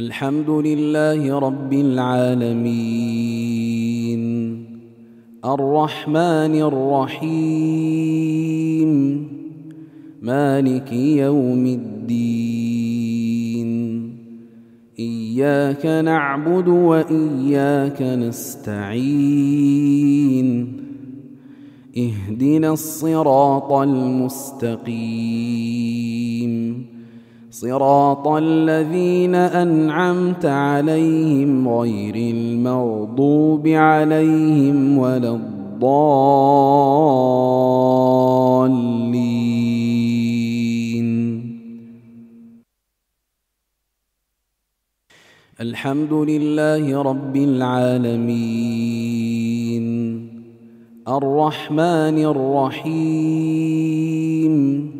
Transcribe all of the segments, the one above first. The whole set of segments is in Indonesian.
الحمد لله رب العالمين الرحمن الرحيم مالك يوم الدين اياك نعبد واياك نستعين اهدنا الصراط المستقيم صراط الذين أنعمت عليهم غير المغضوب عليهم ولا الضالين الحمد لله رب العالمين الرحمن الرحيم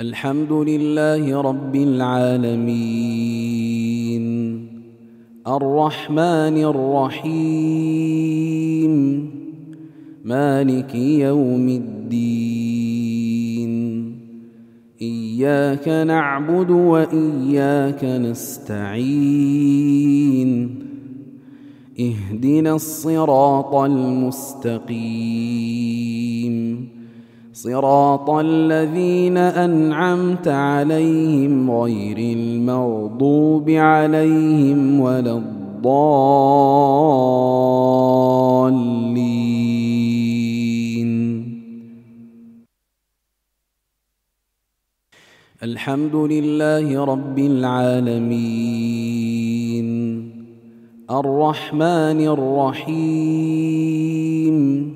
الحمد لله رب العالمين الرحمن الرحيم مالك يوم الدين اياك نعبد واياك نستعين اهدنا الصراط المستقيم صراط الذين أنعمت عليهم غير المغضوب عليهم ولا الضالين الحمد لله رب العالمين الرحمن الرحيم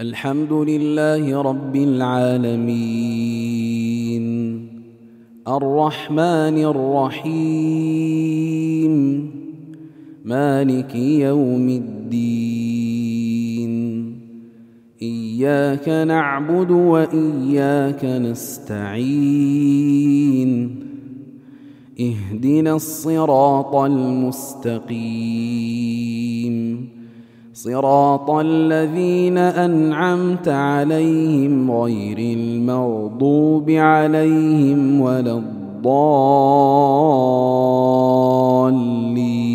الحمد لله رب العالمين الرحمن الرحيم مالك يوم الدين اياك نعبد واياك نستعين اهدنا الصراط المستقيم صراط الذين أنعمت عليهم غير المغضوب عليهم ولا الضالين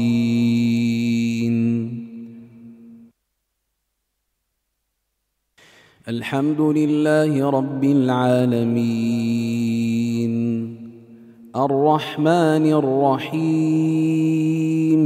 الحمد لله رب العالمين الرحمن الرحيم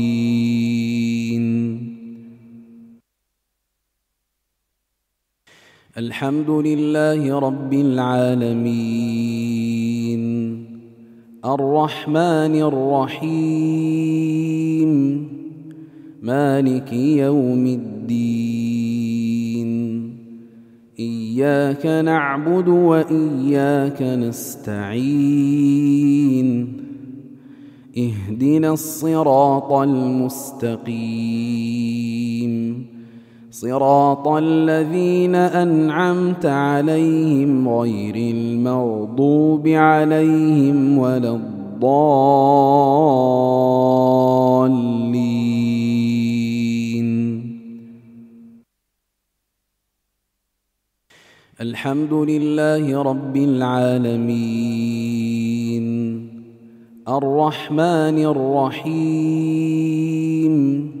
الحمد لله رب العالمين الرحمن الرحيم مالك يوم الدين اياك نعبد واياك نستعين اهدنا الصراط المستقيم صراط الذين أنعمت عليهم غير المغضوب عليهم ولا الضالين الحمد لله رب العالمين الرحمن الرحيم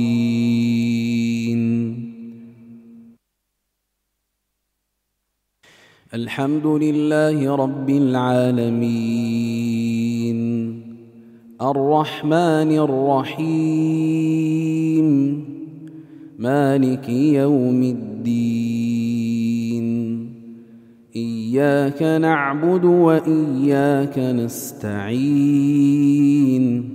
الحمد لله رب العالمين الرحمن الرحيم مالك يوم الدين اياك نعبد واياك نستعين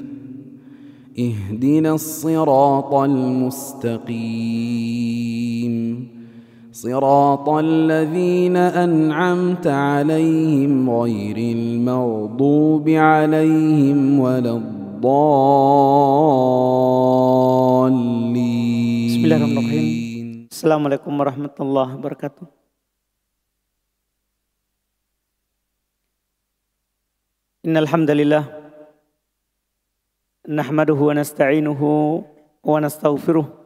اهدنا الصراط المستقيم صراط الذين أنعمت عليهم غير المغضوب عليهم ولا الضالين بسم الله الرحمن الرحيم السلام عليكم ورحمة الله وبركاته إن الحمد لله نحمده ونستعينه ونستغفره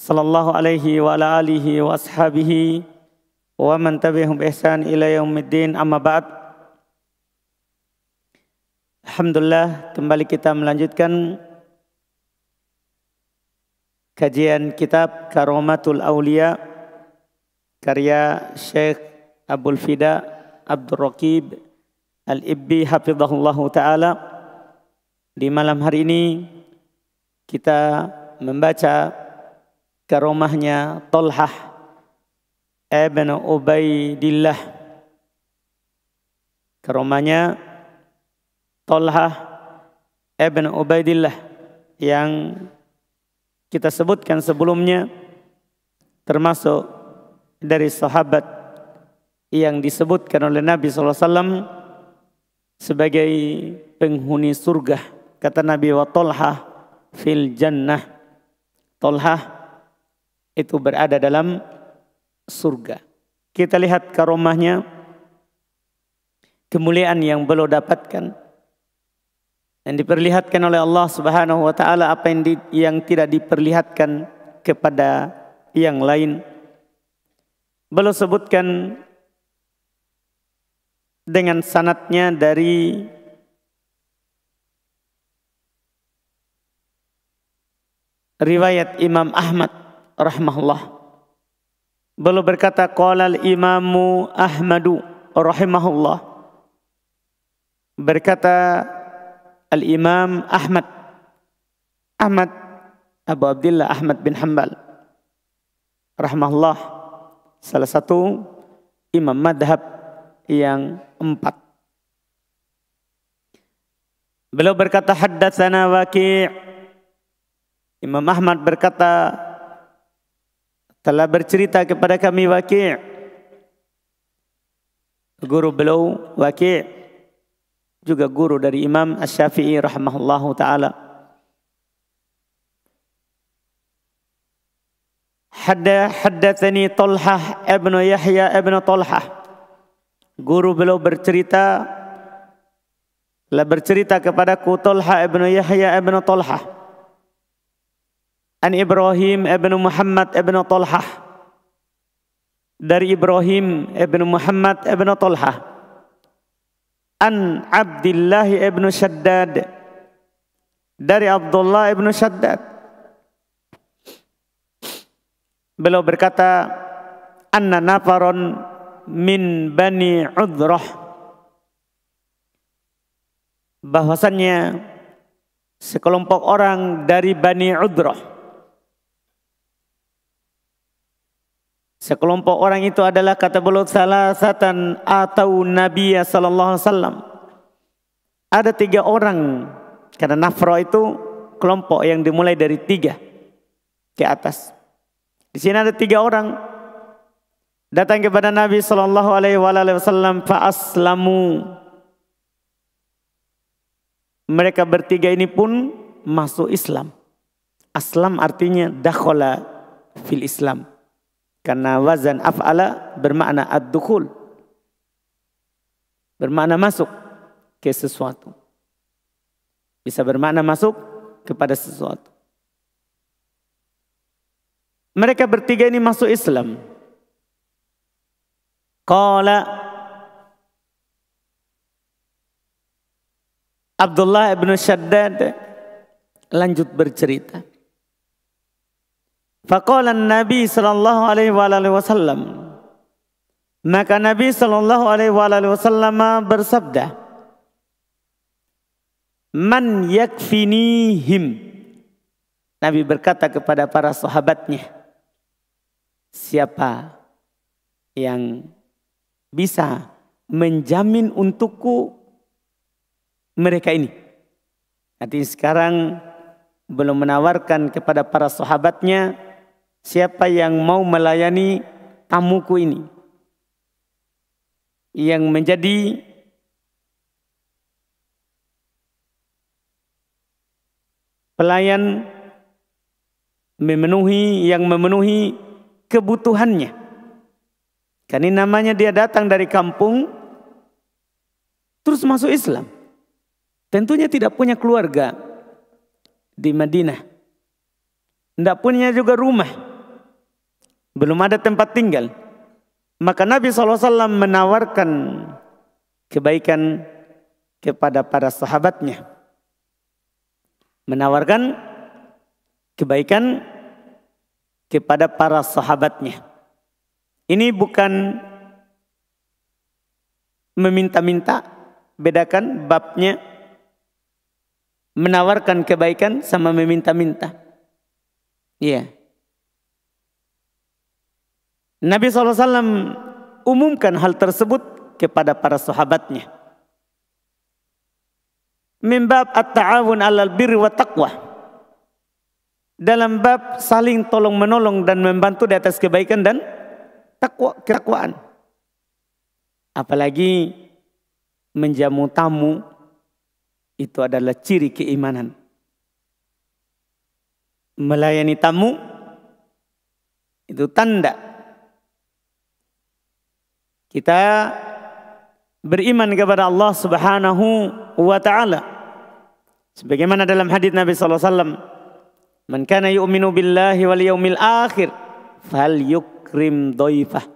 sallallahu alaihi wa ala alihi wa ashabihi wa man tabi'ahum ihsan ila yaumiddin amma ba'd Alhamdulillah kembali kita melanjutkan kajian kitab Karomatul Aulia karya Syekh Abdul Fida Abdul Raqib Al-Ibbi Hafizahullah Ta'ala di malam hari ini kita membaca ke rumahnya Tolhah Ibn Ubaidillah. Ke rumahnya Tolhah Ibn Ubaidillah yang kita sebutkan sebelumnya termasuk dari sahabat yang disebutkan oleh Nabi SAW sebagai penghuni surga. Kata Nabi wa Tolhah fil jannah. Tolhah itu berada dalam surga. Kita lihat karomahnya, kemuliaan yang beliau dapatkan. Dan diperlihatkan oleh Allah Subhanahu wa taala apa yang, di, yang tidak diperlihatkan kepada yang lain. Beliau sebutkan dengan sanatnya dari riwayat Imam Ahmad rahimahullah. Beliau berkata qala al-imamu Ahmadu rahimahullah. Berkata al-imam Ahmad Ahmad Abu Abdullah Ahmad bin Hanbal rahimahullah salah satu imam madhab yang empat. Beliau berkata haddatsana Waqi' Imam Ahmad berkata telah bercerita kepada kami Waki' guru beliau Waki' juga guru dari Imam Asy-Syafi'i rahimahullahu taala Hadda haddatsani Talhah ibn Yahya ibn Talhah guru beliau bercerita telah bercerita kepadaku Talha ibn Yahya ibn Talha An Ibrahim ibn Muhammad ibn Talha, Dari Ibrahim ibn Muhammad ibn Talha. An Abdullah ibn Shaddad. Dari Abdullah ibn Shaddad. Beliau berkata, Anna nafaron min bani Udrah. Bahwasannya sekelompok orang dari Bani Udrah Sekelompok orang itu adalah kata beliau salasatan atau Nabi sallallahu alaihi wasallam. Ada tiga orang karena nafro itu kelompok yang dimulai dari tiga ke atas. Di sini ada tiga orang datang kepada Nabi sallallahu alaihi wasallam fa aslamu. Mereka bertiga ini pun masuk Islam. Aslam artinya dakhala fil Islam karena wazan af'ala bermakna ad-dukhul. Bermakna masuk ke sesuatu. Bisa bermakna masuk kepada sesuatu. Mereka bertiga ini masuk Islam. Qala Abdullah ibn Shaddad lanjut bercerita. Faqala Nabi sallallahu alaihi wa alihi wasallam maka Nabi sallallahu alaihi wa alihi wasallam bersabda Man yakfinihim Nabi berkata kepada para sahabatnya siapa yang bisa menjamin untukku mereka ini Nanti sekarang belum menawarkan kepada para sahabatnya Siapa yang mau melayani tamuku ini? Yang menjadi pelayan memenuhi yang memenuhi kebutuhannya. Karena namanya dia datang dari kampung terus masuk Islam. Tentunya tidak punya keluarga di Madinah. Tidak punya juga rumah belum ada tempat tinggal. Maka Nabi SAW menawarkan kebaikan kepada para sahabatnya. Menawarkan kebaikan kepada para sahabatnya. Ini bukan meminta-minta, bedakan babnya menawarkan kebaikan sama meminta-minta. Iya. Yeah. Nabi SAW umumkan hal tersebut kepada para sahabatnya. Mimbab at-ta'awun alal birri wa taqwa. Dalam bab saling tolong menolong dan membantu di atas kebaikan dan takwa ketakwaan. Apalagi menjamu tamu itu adalah ciri keimanan. Melayani tamu itu tanda kita beriman kepada Allah Subhanahu wa taala. Sebagaimana dalam hadis Nabi sallallahu alaihi wasallam, "Man kana yu'minu billahi wal yaumil akhir, falyukrim dhaifah."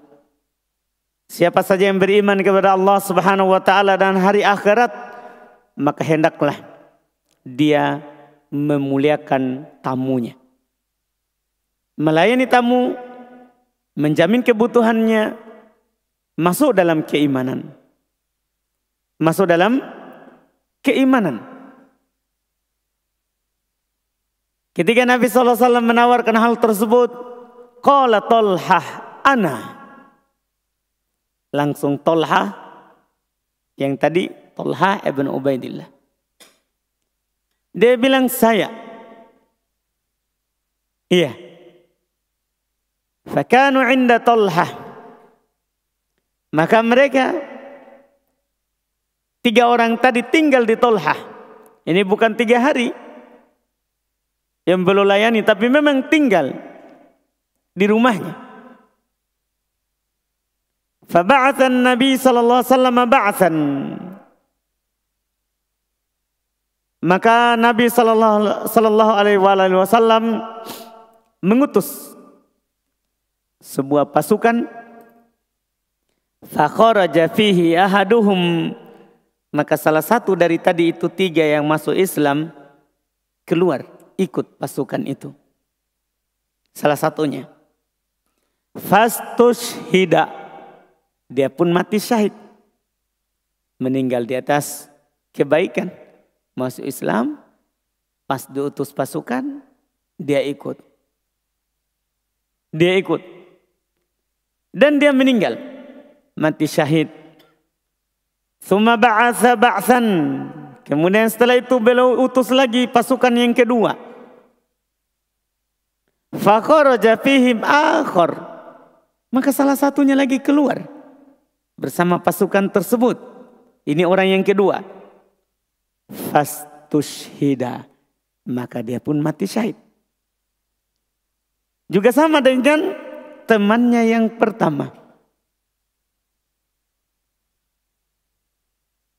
Siapa saja yang beriman kepada Allah Subhanahu wa taala dan hari akhirat, maka hendaklah dia memuliakan tamunya. Melayani tamu, menjamin kebutuhannya, masuk dalam keimanan. Masuk dalam keimanan. Ketika Nabi SAW menawarkan hal tersebut, Qala tolhah ana. Langsung tolhah, yang tadi Tolha ibn Ubaidillah. Dia bilang saya. Iya. Fakanu inda Tolha. Maka mereka tiga orang tadi tinggal di Tolhah. Ini bukan tiga hari yang beliau layani, tapi memang tinggal di rumahnya. Faba'athan Nabi sallallahu alaihi wasallam ba'athan. Maka Nabi sallallahu alaihi wasallam mengutus sebuah pasukan Fakhoraja fihi ahaduhum maka salah satu dari tadi itu tiga yang masuk Islam keluar ikut pasukan itu. Salah satunya. Fastus hida. Dia pun mati syahid. Meninggal di atas kebaikan. Masuk Islam. Pas diutus pasukan. Dia ikut. Dia ikut. Dan dia meninggal mati syahid. Suma ba'atha ba'athan. Kemudian setelah itu beliau utus lagi pasukan yang kedua. Fakharaja fihim akhor. Maka salah satunya lagi keluar bersama pasukan tersebut. Ini orang yang kedua. Fastushida. Maka dia pun mati syahid. Juga sama dengan temannya yang pertama.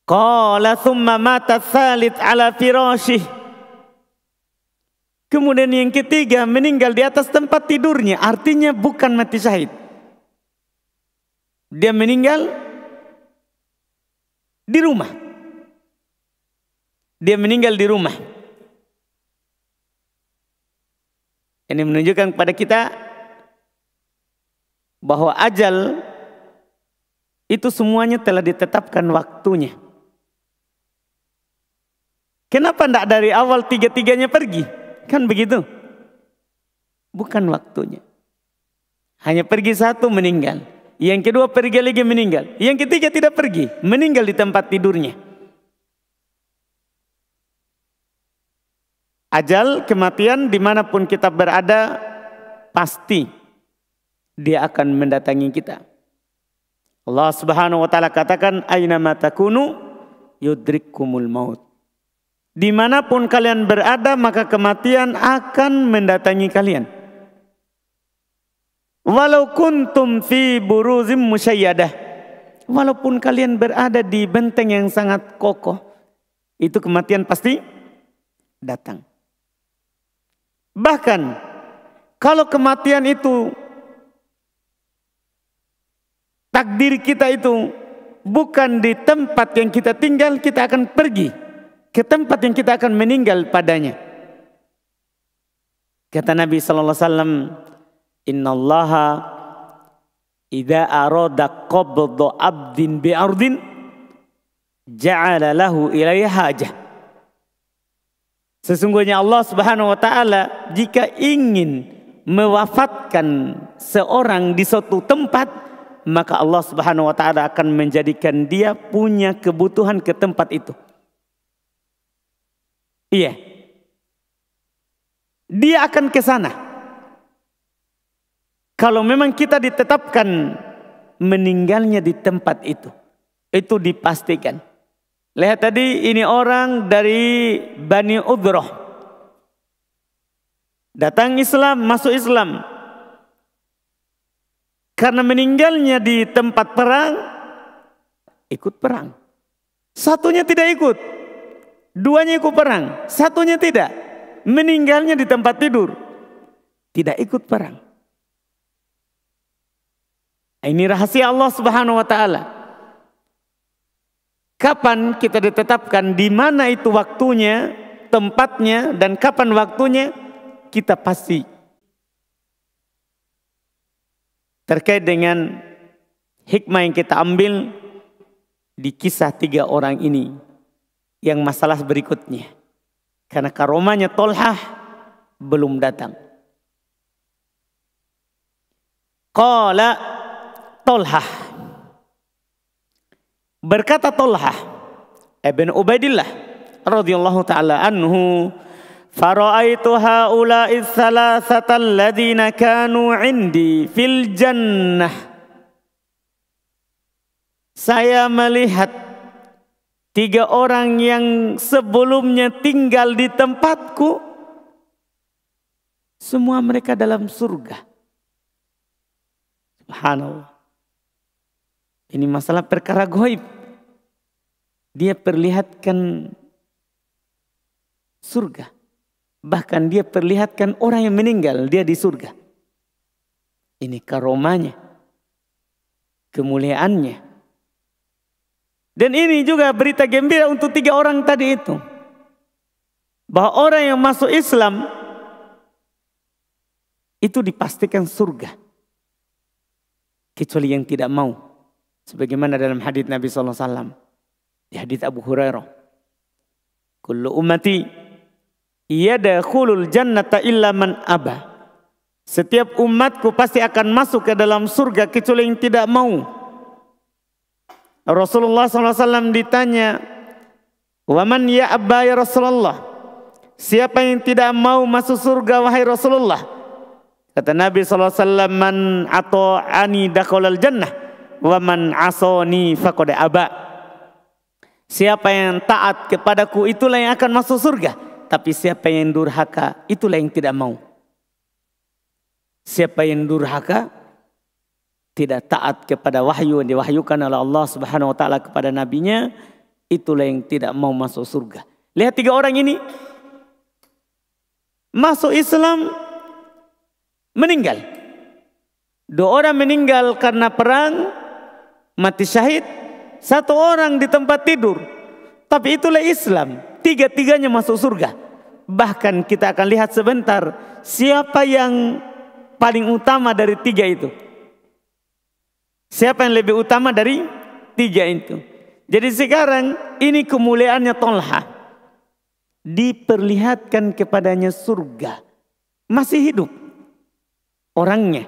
Qala thumma mata thalith ala firashih. Kemudian yang ketiga meninggal di atas tempat tidurnya. Artinya bukan mati syahid. Dia meninggal di rumah. Dia meninggal di rumah. Ini menunjukkan kepada kita bahwa ajal itu semuanya telah ditetapkan waktunya. Kenapa tidak dari awal tiga-tiganya pergi? Kan begitu. Bukan waktunya. Hanya pergi satu meninggal. Yang kedua pergi lagi meninggal. Yang ketiga tidak pergi. Meninggal di tempat tidurnya. Ajal kematian dimanapun kita berada pasti dia akan mendatangi kita. Allah subhanahu wa ta'ala katakan aina matakunu yudrikkumul maut. Dimanapun kalian berada, maka kematian akan mendatangi kalian. Walau kuntum fi buruzim musyayyadah. Walaupun kalian berada di benteng yang sangat kokoh. Itu kematian pasti datang. Bahkan kalau kematian itu takdir kita itu bukan di tempat yang kita tinggal, kita akan pergi ke tempat yang kita akan meninggal padanya. Kata Nabi sallallahu alaihi wasallam, "Innallaha idza arada 'abdin bi ardin ja'ala lahu ilaiha hajah." Sesungguhnya Allah Subhanahu wa taala jika ingin mewafatkan seorang di suatu tempat, maka Allah Subhanahu wa taala akan menjadikan dia punya kebutuhan ke tempat itu. Iya. Dia akan ke sana. Kalau memang kita ditetapkan meninggalnya di tempat itu. Itu dipastikan. Lihat tadi ini orang dari Bani Udroh. Datang Islam, masuk Islam. Karena meninggalnya di tempat perang, ikut perang. Satunya tidak ikut, Duanya ikut perang, satunya tidak. Meninggalnya di tempat tidur. Tidak ikut perang. Nah, ini rahasia Allah Subhanahu wa taala. Kapan kita ditetapkan di mana itu waktunya, tempatnya dan kapan waktunya kita pasti terkait dengan hikmah yang kita ambil di kisah tiga orang ini yang masalah berikutnya. Karena karomahnya Tolhah belum datang. Qala Tolhah. Berkata Tolhah. Ibn Ubaidillah Radiyallahu taala anhu فرأيت هؤلاء الثلاثة الذين كانوا عندي في الجنة saya melihat Tiga orang yang sebelumnya tinggal di tempatku, semua mereka dalam surga. Subhanallah. Ini masalah perkara goib. Dia perlihatkan surga. Bahkan dia perlihatkan orang yang meninggal, dia di surga. Ini karomanya, kemuliaannya. Dan ini juga berita gembira untuk tiga orang tadi itu. Bahwa orang yang masuk Islam itu dipastikan surga. Kecuali yang tidak mau. Sebagaimana dalam hadis Nabi SAW. Di hadis Abu Hurairah. Kullu ummati yadakhulul jannata illa man abah. Setiap umatku pasti akan masuk ke dalam surga kecuali yang tidak mau. Rasulullah SAW ditanya, Waman ya abba ya Rasulullah. Siapa yang tidak mau masuk surga wahai Rasulullah? Kata Nabi SAW, Man ato'ani dakolal jannah. Waman asoni fakode aba. Siapa yang taat kepadaku itulah yang akan masuk surga. Tapi siapa yang durhaka itulah yang tidak mau. Siapa yang durhaka tidak taat kepada wahyu yang diwahyukan oleh Allah Subhanahu wa taala kepada nabinya, itulah yang tidak mau masuk surga. Lihat tiga orang ini masuk Islam meninggal. Dua orang meninggal karena perang, mati syahid. Satu orang di tempat tidur. Tapi itulah Islam. Tiga-tiganya masuk surga. Bahkan kita akan lihat sebentar siapa yang paling utama dari tiga itu. Siapa yang lebih utama dari tiga itu? Jadi sekarang ini kemuliaannya Tolha. Diperlihatkan kepadanya surga. Masih hidup orangnya.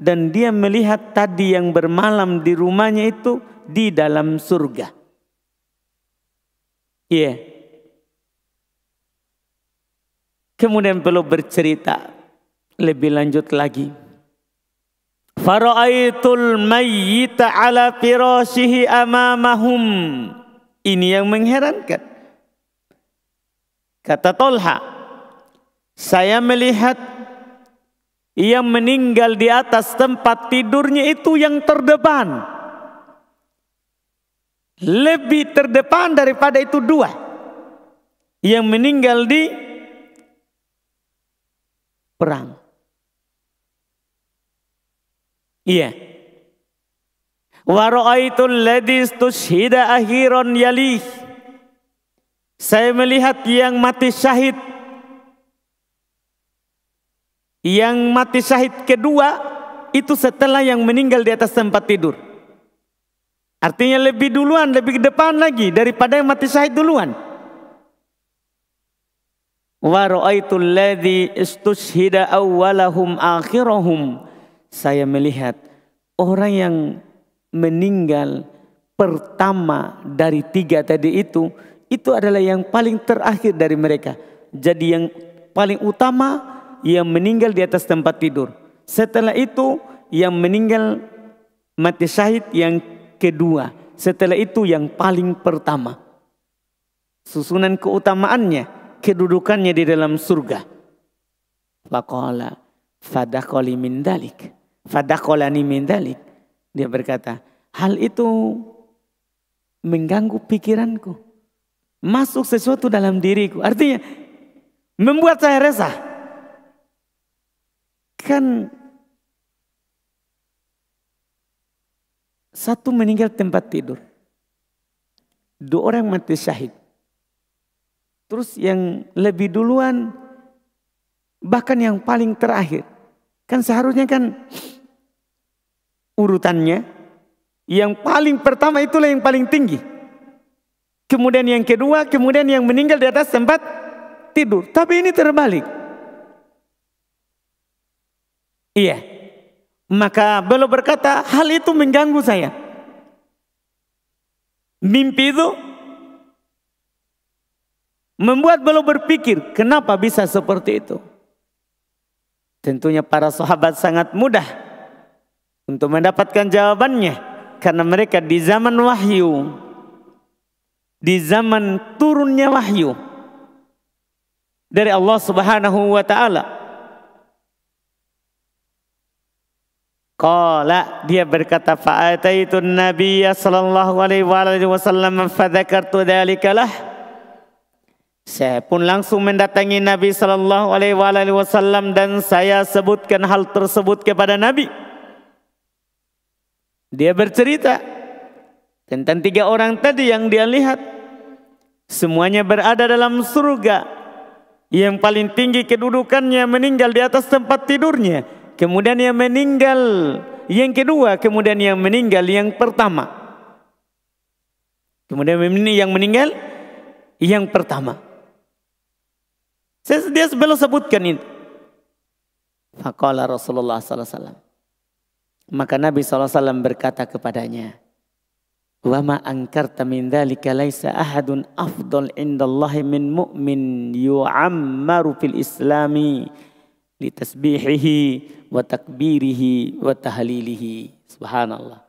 Dan dia melihat tadi yang bermalam di rumahnya itu di dalam surga. Iya. Yeah. Kemudian perlu bercerita lebih lanjut lagi. Fara'aitul mayyita ala firasihi amamahum. Ini yang mengherankan. Kata Tolha, saya melihat ia meninggal di atas tempat tidurnya itu yang terdepan. Lebih terdepan daripada itu dua. Yang meninggal di perang. Iya. Waraaitul ra'aitul ladzi akhiron akhiran yalih. Saya melihat yang mati syahid yang mati syahid kedua itu setelah yang meninggal di atas tempat tidur. Artinya lebih duluan, lebih ke depan lagi daripada yang mati syahid duluan. Wa ra'aitul ladzi istushhida awwalahum akhirahum saya melihat orang yang meninggal pertama dari tiga tadi itu, itu adalah yang paling terakhir dari mereka. Jadi yang paling utama yang meninggal di atas tempat tidur. Setelah itu yang meninggal mati syahid yang kedua. Setelah itu yang paling pertama. Susunan keutamaannya, kedudukannya di dalam surga. Faqala fadakoli min dalik. Fadakolani min dalik. Dia berkata, hal itu mengganggu pikiranku. Masuk sesuatu dalam diriku. Artinya membuat saya resah. Kan satu meninggal tempat tidur. Dua orang mati syahid. Terus yang lebih duluan bahkan yang paling terakhir Kan seharusnya kan urutannya yang paling pertama itulah yang paling tinggi. Kemudian yang kedua, kemudian yang meninggal di atas tempat tidur. Tapi ini terbalik. Iya. Maka beliau berkata, hal itu mengganggu saya. Mimpi itu membuat beliau berpikir, kenapa bisa seperti itu? Tentunya para sahabat sangat mudah untuk mendapatkan jawabannya karena mereka di zaman wahyu, di zaman turunnya wahyu dari Allah Subhanahu wa taala. Qala dia berkata fa ataitun nabiyya sallallahu alaihi wa alihi wasallam fa dzakartu dzalika lah saya pun langsung mendatangi Nabi Shallallahu Alaihi Wasallam dan saya sebutkan hal tersebut kepada Nabi. Dia bercerita tentang tiga orang tadi yang dia lihat. Semuanya berada dalam surga. Yang paling tinggi kedudukannya meninggal di atas tempat tidurnya. Kemudian yang meninggal yang kedua, kemudian yang meninggal yang pertama. Kemudian yang meninggal yang pertama. Saya Dia sebelum sebutkan itu. Faqala Rasulullah Wasallam. Maka Nabi SAW berkata kepadanya, Wa ma min laisa ahadun afdal indallahi min mu'min yu'ammaru fil islami litasbihihi wa takbirihi wa tahlilihi. Subhanallah.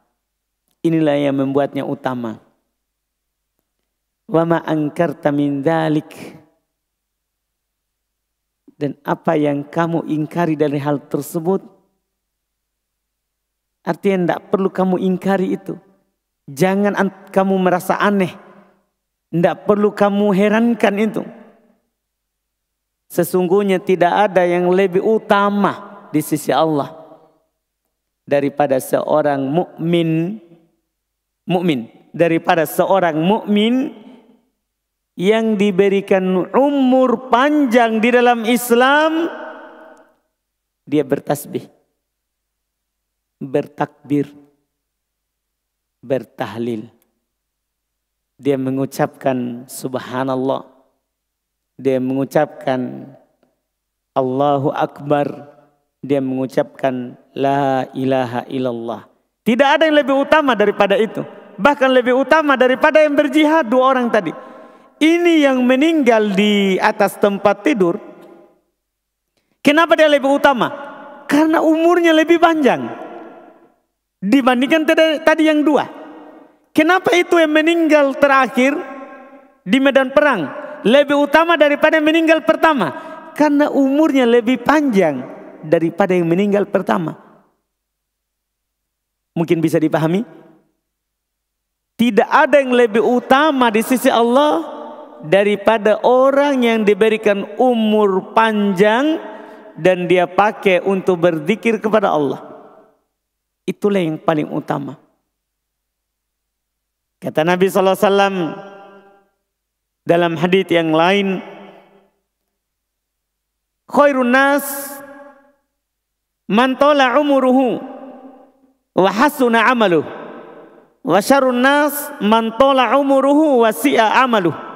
Inilah yang membuatnya utama. Wa ma min dan apa yang kamu ingkari dari hal tersebut. Artinya tidak perlu kamu ingkari itu. Jangan kamu merasa aneh. Tidak perlu kamu herankan itu. Sesungguhnya tidak ada yang lebih utama di sisi Allah daripada seorang mukmin mukmin daripada seorang mukmin yang diberikan umur panjang di dalam Islam dia bertasbih bertakbir bertahlil dia mengucapkan subhanallah dia mengucapkan Allahu akbar dia mengucapkan la ilaha illallah tidak ada yang lebih utama daripada itu bahkan lebih utama daripada yang berjihad dua orang tadi ini yang meninggal di atas tempat tidur. Kenapa dia lebih utama? Karena umurnya lebih panjang dibandingkan tadi yang dua. Kenapa itu yang meninggal terakhir di medan perang lebih utama daripada yang meninggal pertama? Karena umurnya lebih panjang daripada yang meninggal pertama. Mungkin bisa dipahami? Tidak ada yang lebih utama di sisi Allah daripada orang yang diberikan umur panjang dan dia pakai untuk berzikir kepada Allah. Itulah yang paling utama. Kata Nabi sallallahu alaihi wasallam dalam hadis yang lain, khairun nas man tala umuruhu wa hasuna amaluhu wa syarrun nas man tala umuruhu wa si'a amaluhu.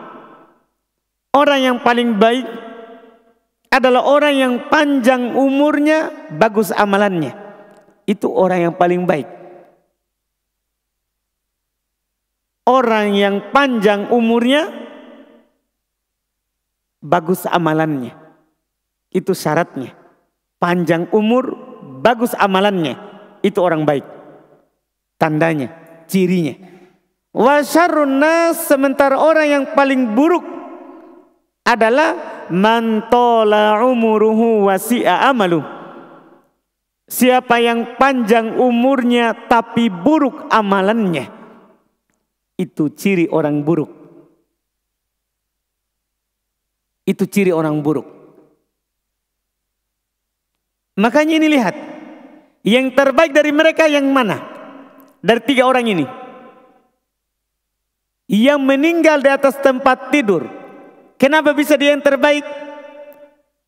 Orang yang paling baik adalah orang yang panjang umurnya, bagus amalannya. Itu orang yang paling baik. Orang yang panjang umurnya, bagus amalannya. Itu syaratnya. Panjang umur, bagus amalannya. Itu orang baik. Tandanya, cirinya. Wasyarunna sementara orang yang paling buruk adalah man tola umuruhu wasi'a amalu. Siapa yang panjang umurnya tapi buruk amalannya. Itu ciri orang buruk. Itu ciri orang buruk. Makanya ini lihat. Yang terbaik dari mereka yang mana? Dari tiga orang ini. Yang meninggal di atas tempat tidur. Kenapa bisa dia yang terbaik?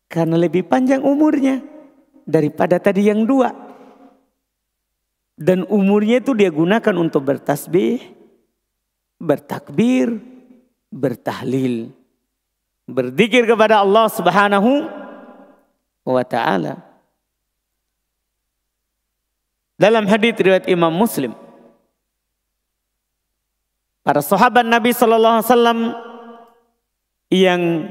Karena lebih panjang umurnya daripada tadi yang dua. Dan umurnya itu dia gunakan untuk bertasbih, bertakbir, bertahlil, berdikir kepada Allah Subhanahu wa taala. Dalam hadis riwayat Imam Muslim, para sahabat Nabi sallallahu alaihi wasallam yang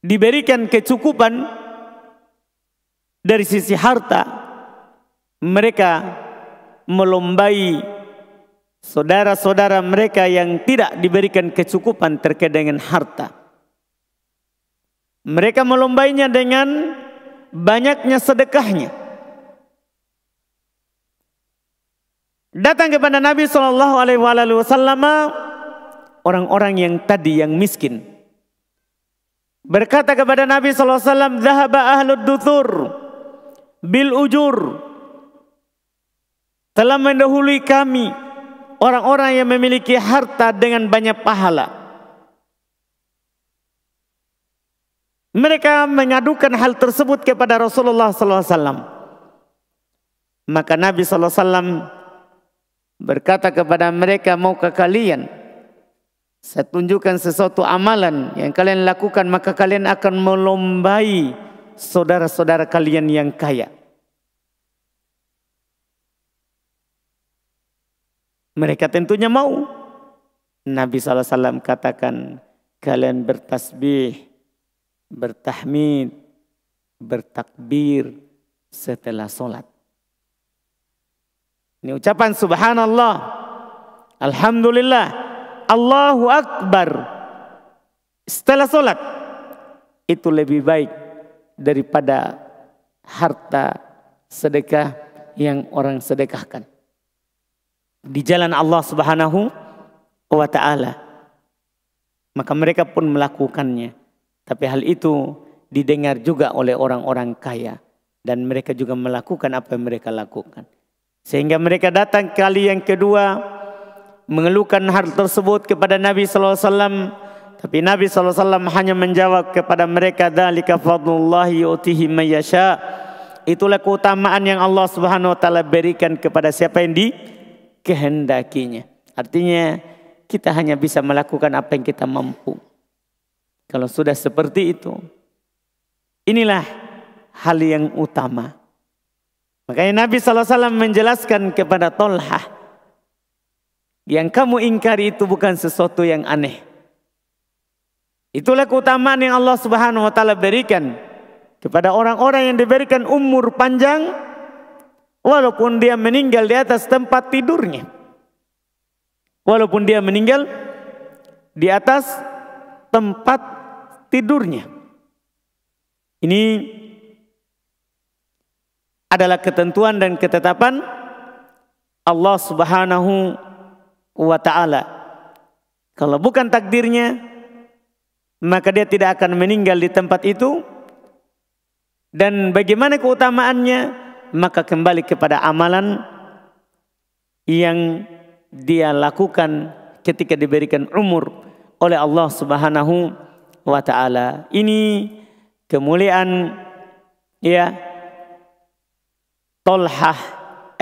diberikan kecukupan dari sisi harta, mereka melombai saudara-saudara mereka yang tidak diberikan kecukupan terkait dengan harta. Mereka melombainya dengan banyaknya sedekahnya. Datang kepada Nabi Shallallahu Alaihi Wasallam orang-orang yang tadi yang miskin. Berkata kepada Nabi Shallallahu Alaihi Wasallam, "Zahaba ahlud dutur bil ujur." Telah mendahului kami orang-orang yang memiliki harta dengan banyak pahala. Mereka mengadukan hal tersebut kepada Rasulullah SAW. Maka Nabi SAW berkata kepada mereka, maukah kalian? Saya tunjukkan sesuatu amalan yang kalian lakukan, maka kalian akan melombai saudara-saudara kalian yang kaya. Mereka tentunya mau. Nabi SAW katakan, kalian bertasbih, bertahmid, bertakbir setelah solat. Ini ucapan subhanallah. Alhamdulillah. Allahu Akbar. Setelah sholat. Itu lebih baik daripada harta sedekah yang orang sedekahkan. Di jalan Allah subhanahu wa ta'ala. Maka mereka pun melakukannya. Tapi hal itu didengar juga oleh orang-orang kaya. Dan mereka juga melakukan apa yang mereka lakukan. Sehingga mereka datang kali yang kedua mengeluhkan hal tersebut kepada Nabi sallallahu alaihi wasallam tapi Nabi sallallahu alaihi wasallam hanya menjawab kepada mereka dzalika fadlullahi yu'tihi may yasha. Itulah keutamaan yang Allah Subhanahu wa taala berikan kepada siapa yang dikehendakinya. Artinya kita hanya bisa melakukan apa yang kita mampu. Kalau sudah seperti itu, inilah hal yang utama. Makanya Nabi SAW menjelaskan kepada Tolhah. Yang kamu ingkari itu bukan sesuatu yang aneh. Itulah keutamaan yang Allah Subhanahu wa taala berikan kepada orang-orang yang diberikan umur panjang walaupun dia meninggal di atas tempat tidurnya. Walaupun dia meninggal di atas tempat tidurnya. Ini adalah ketentuan dan ketetapan Allah Subhanahu wa taala. Kalau bukan takdirnya, maka dia tidak akan meninggal di tempat itu. Dan bagaimana keutamaannya? Maka kembali kepada amalan yang dia lakukan ketika diberikan umur oleh Allah Subhanahu wa taala. Ini kemuliaan ya Tolhah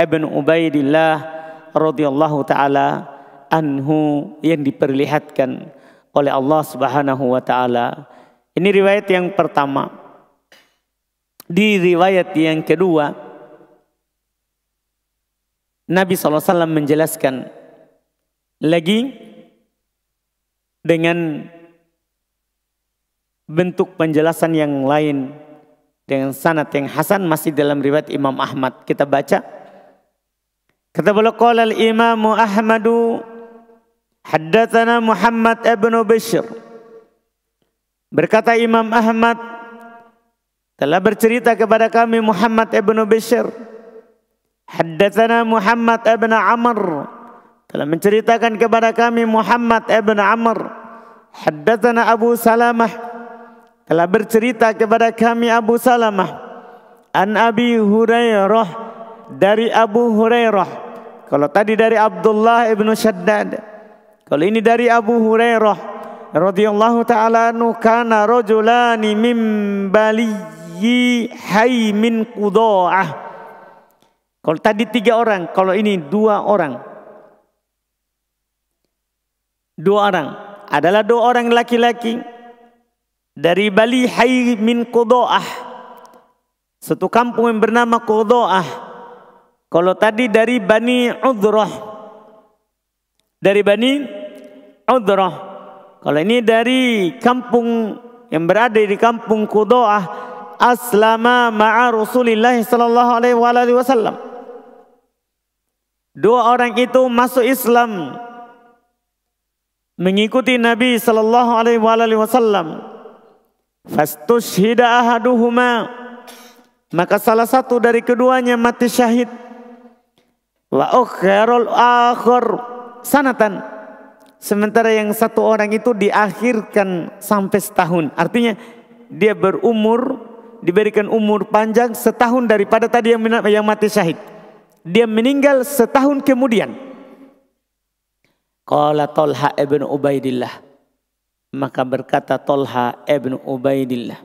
ibn Ubaidillah radhiyallahu taala anhu yang diperlihatkan oleh Allah Subhanahu wa taala. Ini riwayat yang pertama. Di riwayat yang kedua Nabi SAW menjelaskan lagi dengan bentuk penjelasan yang lain dengan sanad yang hasan masih dalam riwayat Imam Ahmad. Kita baca. Kata beliau qala al-Imam Ahmadu haddatsana Muhammad ibn Bashir. Berkata Imam Ahmad telah bercerita kepada kami Muhammad ibn Bashir. Haddatsana Muhammad ibn Amr. Telah menceritakan kepada kami Muhammad ibn Amr. Haddatsana Abu Salamah telah bercerita kepada kami Abu Salamah an Abi Hurairah dari Abu Hurairah kalau tadi dari Abdullah ibnu Shaddad kalau ini dari Abu Hurairah radhiyallahu taala anhu kana rajulani mim baliyyi hay min qudaah kalau tadi tiga orang kalau ini dua orang dua orang adalah dua orang laki-laki dari Bali Hai min Qudoah. Satu kampung yang bernama Kudoah. Kalau tadi dari Bani Udroh. Dari Bani Udroh. Kalau ini dari kampung yang berada di kampung Kudoah. Aslama ma'a Rasulillah sallallahu alaihi wasallam. Dua orang itu masuk Islam mengikuti Nabi sallallahu alaihi wasallam. Fastushhida ahaduhuma maka salah satu dari keduanya mati syahid. Wa ukharul akhir sanatan. Sementara yang satu orang itu diakhirkan sampai setahun. Artinya dia berumur diberikan umur panjang setahun daripada tadi yang, yang mati syahid. Dia meninggal setahun kemudian. Qala Talha ibn Ubaidillah. Maka berkata Tolha ibn Ubaidillah.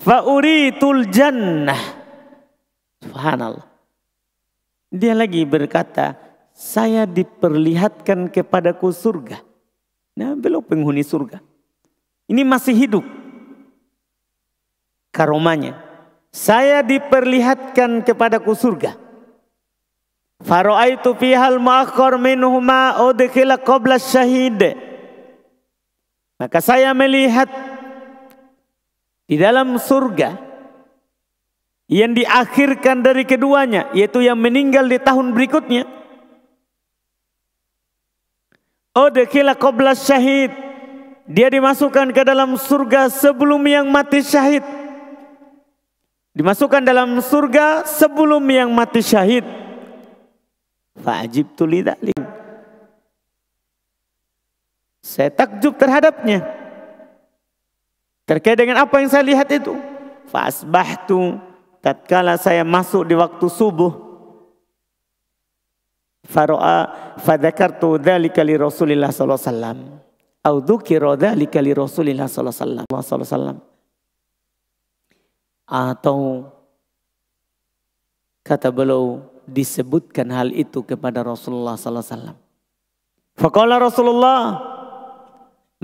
Fauritul jannah. Subhanallah. Dia lagi berkata, saya diperlihatkan kepadaku surga. Nah, belum penghuni surga. Ini masih hidup. Karomanya. Saya diperlihatkan kepadaku surga. Faro'aitu fihal mu'akhkhar minhuma udkhila qabla syahid. Maka saya melihat di dalam surga yang diakhirkan dari keduanya yaitu yang meninggal di tahun berikutnya. Udkhila qabla syahid. Dia dimasukkan ke dalam surga sebelum yang mati syahid. Dimasukkan dalam surga sebelum yang mati syahid. Fa'ajib tulidalik. Saya takjub terhadapnya. Terkait dengan apa yang saya lihat itu. Fa'asbahtu. Tatkala saya masuk di waktu subuh. Faro'a fadakartu dhalika li Rasulullah sallallahu alaihi wasallam. Au dzukira dhalika li Rasulullah sallallahu alaihi wasallam. Atau kata beliau disebutkan hal itu kepada Rasulullah sallallahu alaihi wasallam. Rasulullah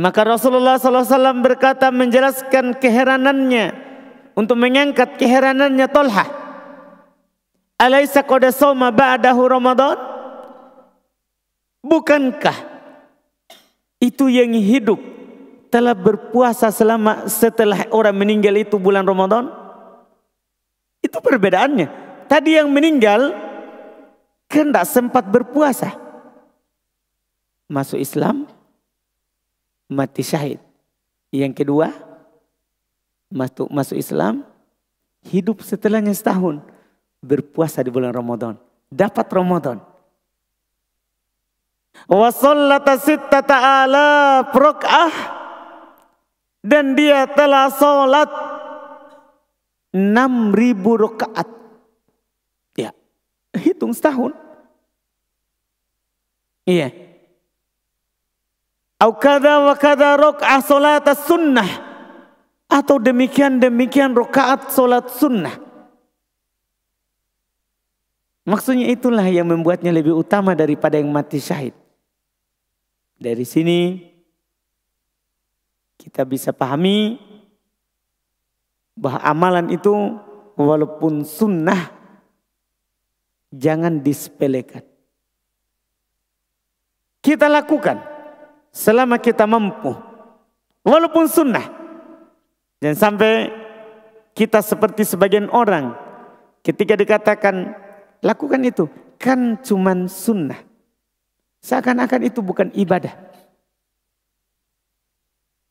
maka Rasulullah SAW berkata menjelaskan keheranannya untuk mengangkat keheranannya Tolha. Alaisa qad sawma ba'dahu Ramadan? Bukankah itu yang hidup telah berpuasa selama setelah orang meninggal itu bulan Ramadan? Itu perbedaannya. Tadi yang meninggal kan tak sempat berpuasa. Masuk Islam, mati syahid. Yang kedua, masuk, masuk Islam, hidup setelahnya setahun. Berpuasa di bulan Ramadan. Dapat Ramadan. Wasallata sittata Dan dia telah sholat 6.000 rakaat hitung setahun. Iya. Au kada wa kada rok'ah salat sunnah. Atau demikian-demikian rokaat salat sunnah. Maksudnya itulah yang membuatnya lebih utama daripada yang mati syahid. Dari sini kita bisa pahami bahwa amalan itu walaupun sunnah Jangan disepelekan. Kita lakukan selama kita mampu. Walaupun sunnah. Dan sampai kita seperti sebagian orang ketika dikatakan lakukan itu kan cuman sunnah. Seakan-akan itu bukan ibadah.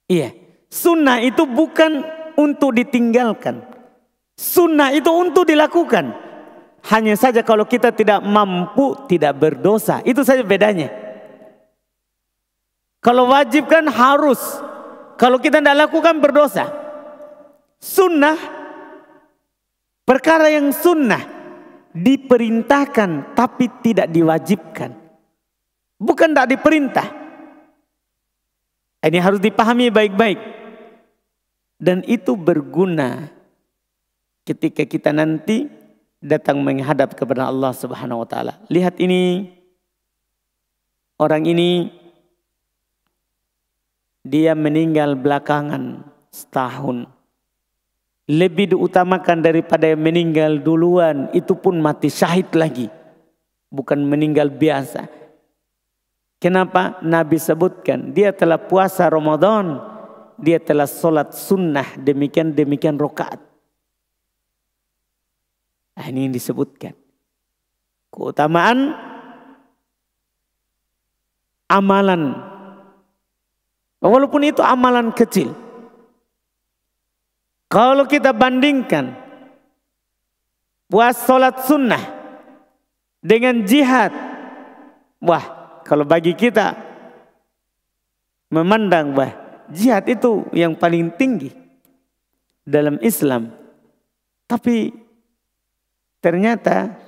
Iya, sunnah itu bukan untuk ditinggalkan. Sunnah itu untuk dilakukan. Hanya saja kalau kita tidak mampu, tidak berdosa. Itu saja bedanya. Kalau wajib kan harus. Kalau kita tidak lakukan berdosa. Sunnah, perkara yang sunnah diperintahkan tapi tidak diwajibkan. Bukan tidak diperintah. Ini harus dipahami baik-baik. Dan itu berguna ketika kita nanti datang menghadap kepada Allah Subhanahu wa taala. Lihat ini orang ini dia meninggal belakangan setahun. Lebih diutamakan daripada yang meninggal duluan, itu pun mati syahid lagi. Bukan meninggal biasa. Kenapa Nabi sebutkan dia telah puasa Ramadan, dia telah sholat sunnah demikian demikian rokaat. Nah, ini yang disebutkan. Keutamaan amalan. Nah, walaupun itu amalan kecil. Kalau kita bandingkan puas sholat sunnah dengan jihad. Wah, kalau bagi kita memandang wah jihad itu yang paling tinggi dalam Islam. Tapi Ternyata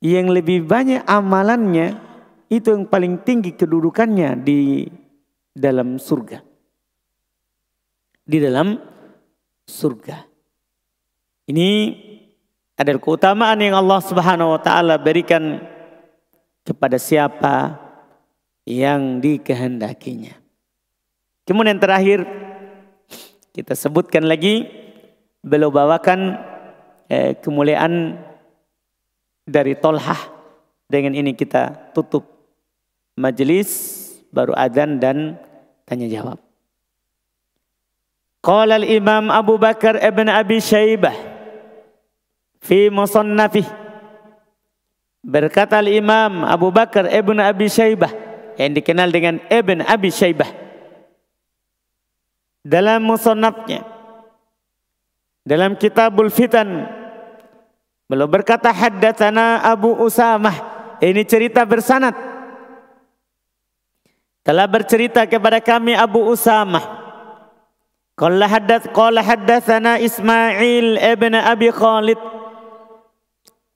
yang lebih banyak amalannya itu yang paling tinggi kedudukannya di dalam surga. Di dalam surga. Ini adalah keutamaan yang Allah Subhanahu wa taala berikan kepada siapa yang dikehendakinya. Kemudian yang terakhir kita sebutkan lagi beliau bawakan Eh, kemuliaan dari Tolhah. Dengan ini kita tutup majelis, baru adzan dan tanya jawab. Qala al-Imam Abu Bakar ibn Abi Syaibah fi musannafih berkata al-Imam Abu Bakar ibn Abi Syaibah yang dikenal dengan Ibn Abi Syaibah dalam musannafnya dalam kitabul fitan Beliau berkata haddatsana Abu Usamah. Ini cerita bersanad. Telah bercerita kepada kami Abu Usamah. Qala haddath qala haddatsana Ismail ibn Abi Khalid.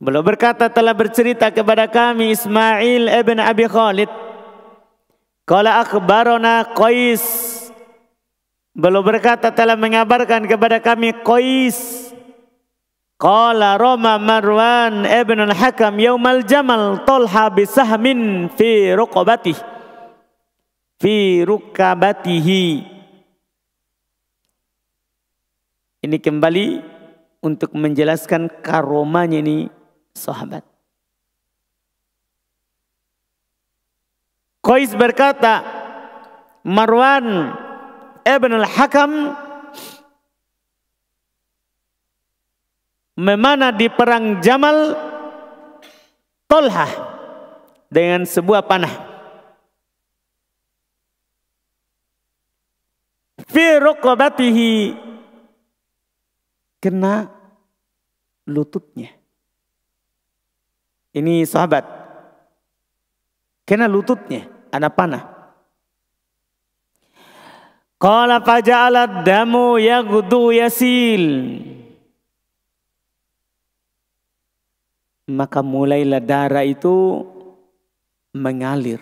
Beliau berkata telah bercerita kepada kami Ismail ibn Abi Khalid. Qala akhbarana Qais. Beliau berkata telah mengabarkan kepada kami Qais Qala Roma Marwan ibn al-Hakam yaumal jamal Tolha bisahmin fi ruqabatih fi rukabatihi ini kembali untuk menjelaskan karomanya ini sahabat Qais berkata Marwan Ibn al-Hakam memana di perang Jamal Tolha dengan sebuah panah. Fi kena lututnya. Ini sahabat. Kena lututnya, ada panah. Qala faja'ala damu yaghdu yasil. maka mulailah darah itu mengalir.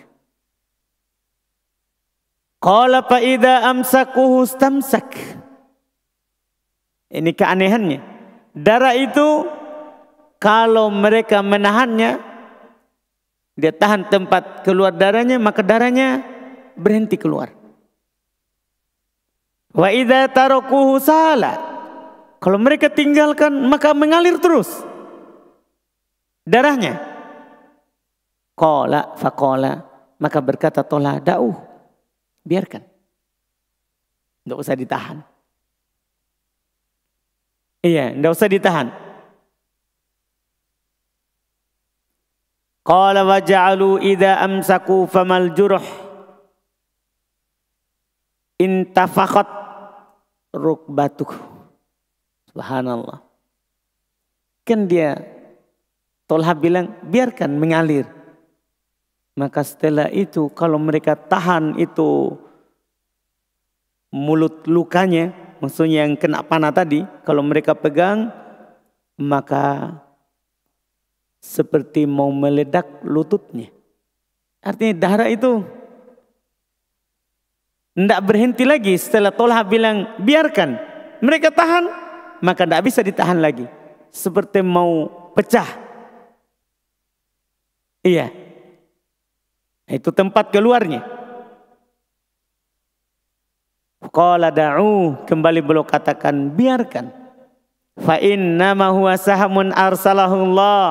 Qala fa idza amsakuhu stamsak. Ini keanehannya. Darah itu kalau mereka menahannya dia tahan tempat keluar darahnya maka darahnya berhenti keluar. Wa idza tarakuhu Kalau mereka tinggalkan maka mengalir terus darahnya. Kola fakola. Maka berkata tola da'uh. Biarkan. Tidak usah ditahan. Iya, tidak usah ditahan. Qala wa ja'alu idza amsaku famal juruh intafaqat rukbatuk. Subhanallah. Kan dia Tolha bilang, biarkan mengalir. Maka setelah itu kalau mereka tahan itu mulut lukanya, maksudnya yang kena panah tadi, kalau mereka pegang, maka seperti mau meledak lututnya. Artinya darah itu tidak berhenti lagi setelah Tolha bilang biarkan. Mereka tahan, maka tidak bisa ditahan lagi. Seperti mau pecah. Iya. Nah, itu tempat keluarnya. Qala da'u kembali beliau katakan biarkan. Fa innama huwa sahamun arsalahu Allah.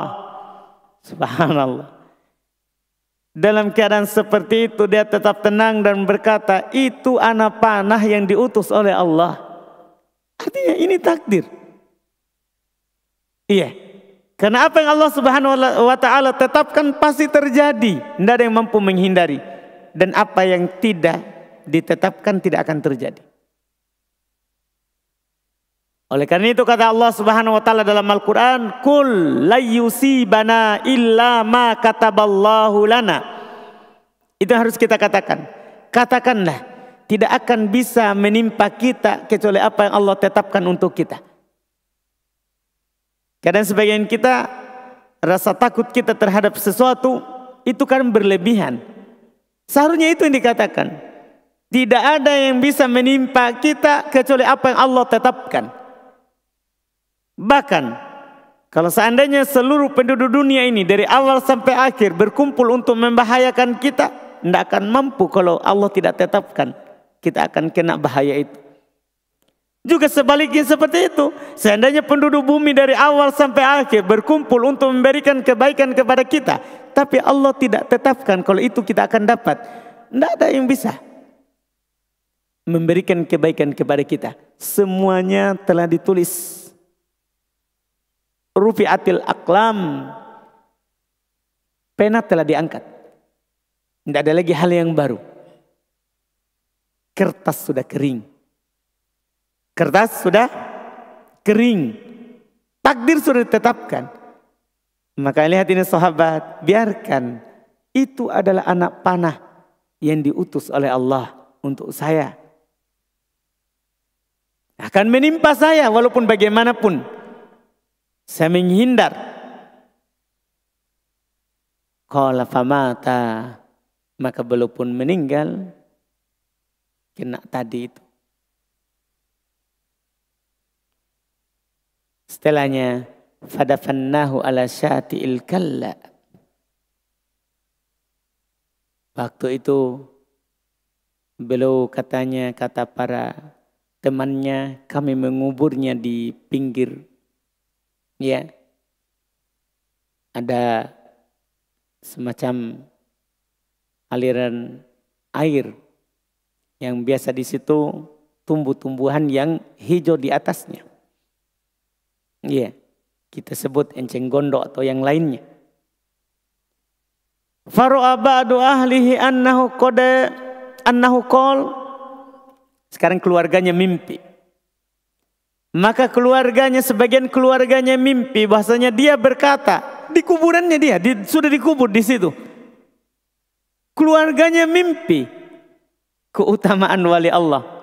Subhanallah. Dalam keadaan seperti itu dia tetap tenang dan berkata, "Itu anak panah yang diutus oleh Allah." Artinya ini takdir. Iya. Karena apa yang Allah Subhanahu wa taala tetapkan pasti terjadi. Tidak ada yang mampu menghindari dan apa yang tidak ditetapkan tidak akan terjadi. Oleh karena itu kata Allah Subhanahu wa taala dalam Al-Qur'an, "Kul la yusibana illa ma kataballahu lana." Itu harus kita katakan. Katakanlah, tidak akan bisa menimpa kita kecuali apa yang Allah tetapkan untuk kita. Kadang sebagian kita rasa takut kita terhadap sesuatu itu kan berlebihan. Seharusnya itu yang dikatakan. Tidak ada yang bisa menimpa kita kecuali apa yang Allah tetapkan. Bahkan kalau seandainya seluruh penduduk dunia ini dari awal sampai akhir berkumpul untuk membahayakan kita, tidak akan mampu kalau Allah tidak tetapkan. Kita akan kena bahaya itu. Juga sebaliknya seperti itu. Seandainya penduduk bumi dari awal sampai akhir berkumpul untuk memberikan kebaikan kepada kita. Tapi Allah tidak tetapkan kalau itu kita akan dapat. Tidak ada yang bisa memberikan kebaikan kepada kita. Semuanya telah ditulis. rufi atil aklam. Pena telah diangkat. Tidak ada lagi hal yang baru. Kertas sudah kering Kertas sudah kering. Takdir sudah ditetapkan. Maka lihat ini sahabat, biarkan. Itu adalah anak panah yang diutus oleh Allah untuk saya. Akan menimpa saya walaupun bagaimanapun. Saya menghindar. Qala famata. Maka walaupun meninggal, kena tadi itu. Setelahnya fadafannahu ala syati'il kalla. Waktu itu beliau katanya kata para temannya kami menguburnya di pinggir ya ada semacam aliran air yang biasa di situ tumbuh-tumbuhan yang hijau di atasnya Iya. Yeah. Kita sebut enceng gondok atau yang lainnya. Faru'a ba'du ahlihi annahu qada annahu qol sekarang keluarganya mimpi. Maka keluarganya sebagian keluarganya mimpi bahasanya dia berkata di kuburannya dia di, sudah dikubur di situ. Keluarganya mimpi keutamaan wali Allah.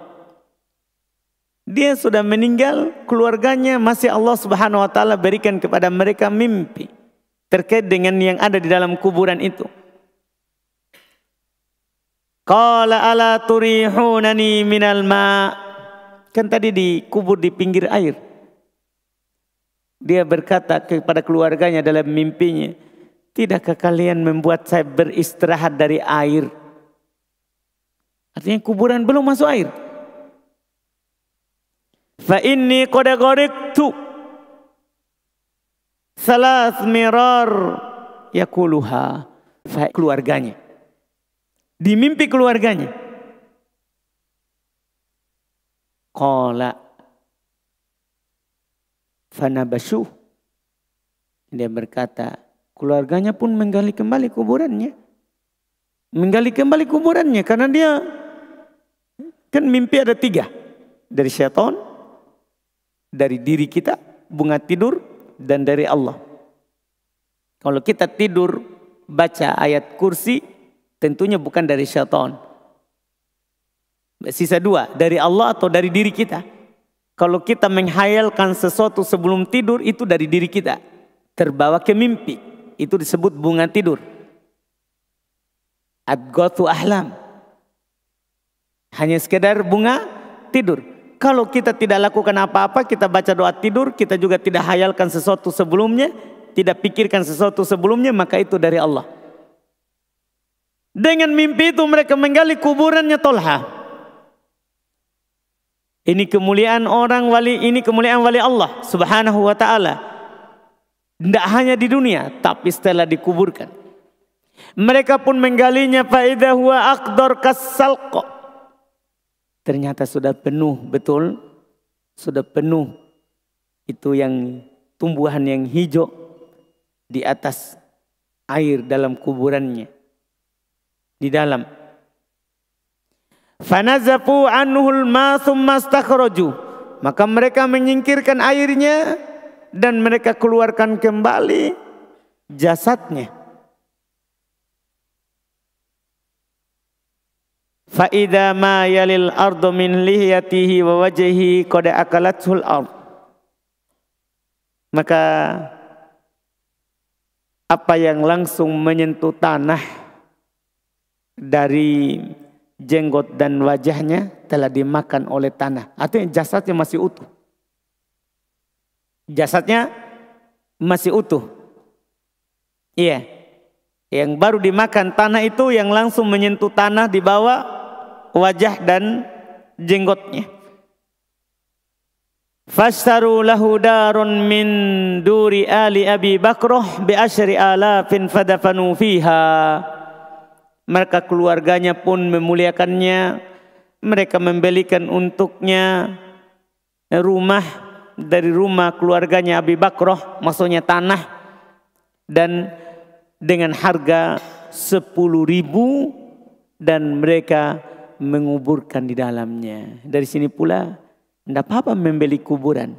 Dia sudah meninggal, keluarganya masih Allah Subhanahu wa taala berikan kepada mereka mimpi terkait dengan yang ada di dalam kuburan itu. Qala ala turihunani minal ma. Kan tadi dikubur di pinggir air. Dia berkata kepada keluarganya dalam mimpinya, "Tidakkah kalian membuat saya beristirahat dari air?" Artinya kuburan belum masuk air. Fa inni qad ghariktu salas mirar yaquluha fa keluarganya. Di mimpi keluarganya. Qala fanabashu dia berkata keluarganya pun menggali kembali kuburannya menggali kembali kuburannya karena dia kan mimpi ada tiga dari setan dari diri kita, bunga tidur, dan dari Allah. Kalau kita tidur, baca ayat kursi, tentunya bukan dari syaitan. Sisa dua, dari Allah atau dari diri kita. Kalau kita menghayalkan sesuatu sebelum tidur, itu dari diri kita. Terbawa ke mimpi, itu disebut bunga tidur. Adgotu ahlam. Hanya sekedar bunga tidur. Kalau kita tidak lakukan apa-apa, kita baca doa tidur, kita juga tidak hayalkan sesuatu sebelumnya, tidak pikirkan sesuatu sebelumnya, maka itu dari Allah. Dengan mimpi itu mereka menggali kuburannya Tolha. Ini kemuliaan orang wali, ini kemuliaan wali Allah subhanahu wa ta'ala. Tidak hanya di dunia, tapi setelah dikuburkan. Mereka pun menggalinya faidah huwa akdor ternyata sudah penuh betul, sudah penuh itu yang tumbuhan yang hijau di atas air dalam kuburannya. Di dalam. Fanazafu anhul ma thumma Maka mereka menyingkirkan airnya dan mereka keluarkan kembali jasadnya. Faida ma yalil ardu min lihiyatihi wa akalatul ard. Maka apa yang langsung menyentuh tanah dari jenggot dan wajahnya telah dimakan oleh tanah. Artinya jasadnya masih utuh. Jasadnya masih utuh. Iya. Yang baru dimakan tanah itu yang langsung menyentuh tanah dibawa wajah dan jenggotnya. Fastaru lahu darun min duri ali Abi Bakrah bi asyri alafin fadafanu fiha. Mereka keluarganya pun memuliakannya. Mereka membelikan untuknya rumah dari rumah keluarganya Abi bakroh, maksudnya tanah dan dengan harga sepuluh ribu dan mereka menguburkan di dalamnya. Dari sini pula tidak apa-apa membeli kuburan.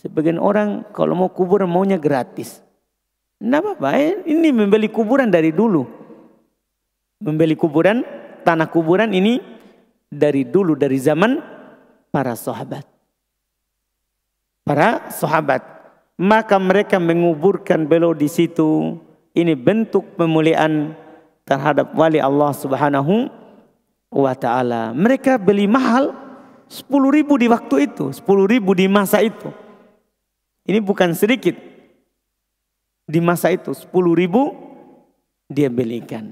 Sebagian orang kalau mau kubur maunya gratis. Tidak apa-apa, eh, ini membeli kuburan dari dulu. Membeli kuburan, tanah kuburan ini dari dulu, dari zaman para sahabat. Para sahabat. Maka mereka menguburkan beliau di situ. Ini bentuk pemuliaan terhadap wali Allah Subhanahu wa ta'ala. Mereka beli mahal 10 ribu di waktu itu, 10 ribu di masa itu. Ini bukan sedikit. Di masa itu 10 ribu dia belikan.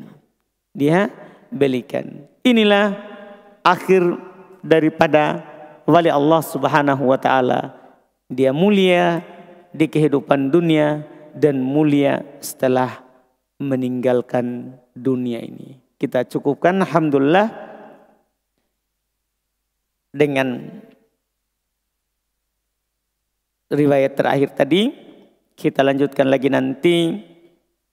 Dia belikan. Inilah akhir daripada wali Allah subhanahu wa ta'ala. Dia mulia di kehidupan dunia dan mulia setelah meninggalkan dunia ini kita cukupkan alhamdulillah dengan riwayat terakhir tadi kita lanjutkan lagi nanti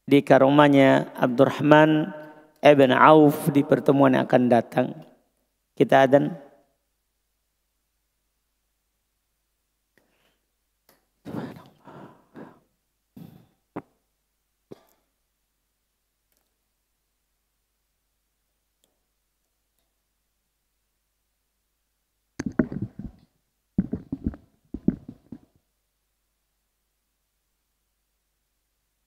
di karomahnya Abdurrahman Ibn Auf di pertemuan yang akan datang. Kita adan.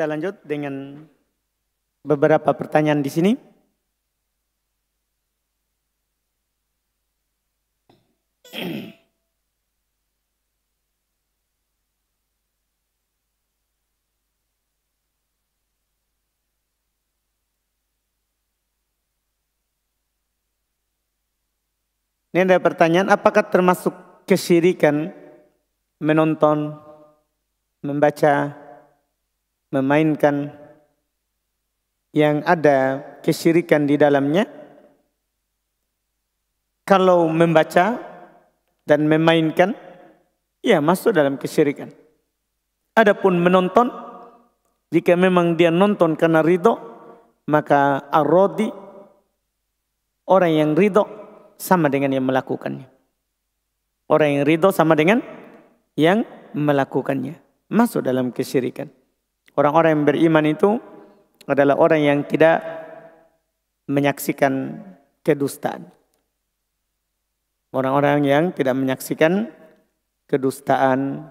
Kita lanjut dengan beberapa pertanyaan di sini. Ini ada pertanyaan, apakah termasuk kesyirikan menonton, membaca memainkan yang ada kesyirikan di dalamnya kalau membaca dan memainkan ya masuk dalam kesyirikan adapun menonton jika memang dia nonton karena ridho maka arodi orang yang ridho sama dengan yang melakukannya orang yang ridho sama dengan yang melakukannya masuk dalam kesyirikan Orang-orang yang beriman itu adalah orang yang tidak menyaksikan kedustaan. Orang-orang yang tidak menyaksikan kedustaan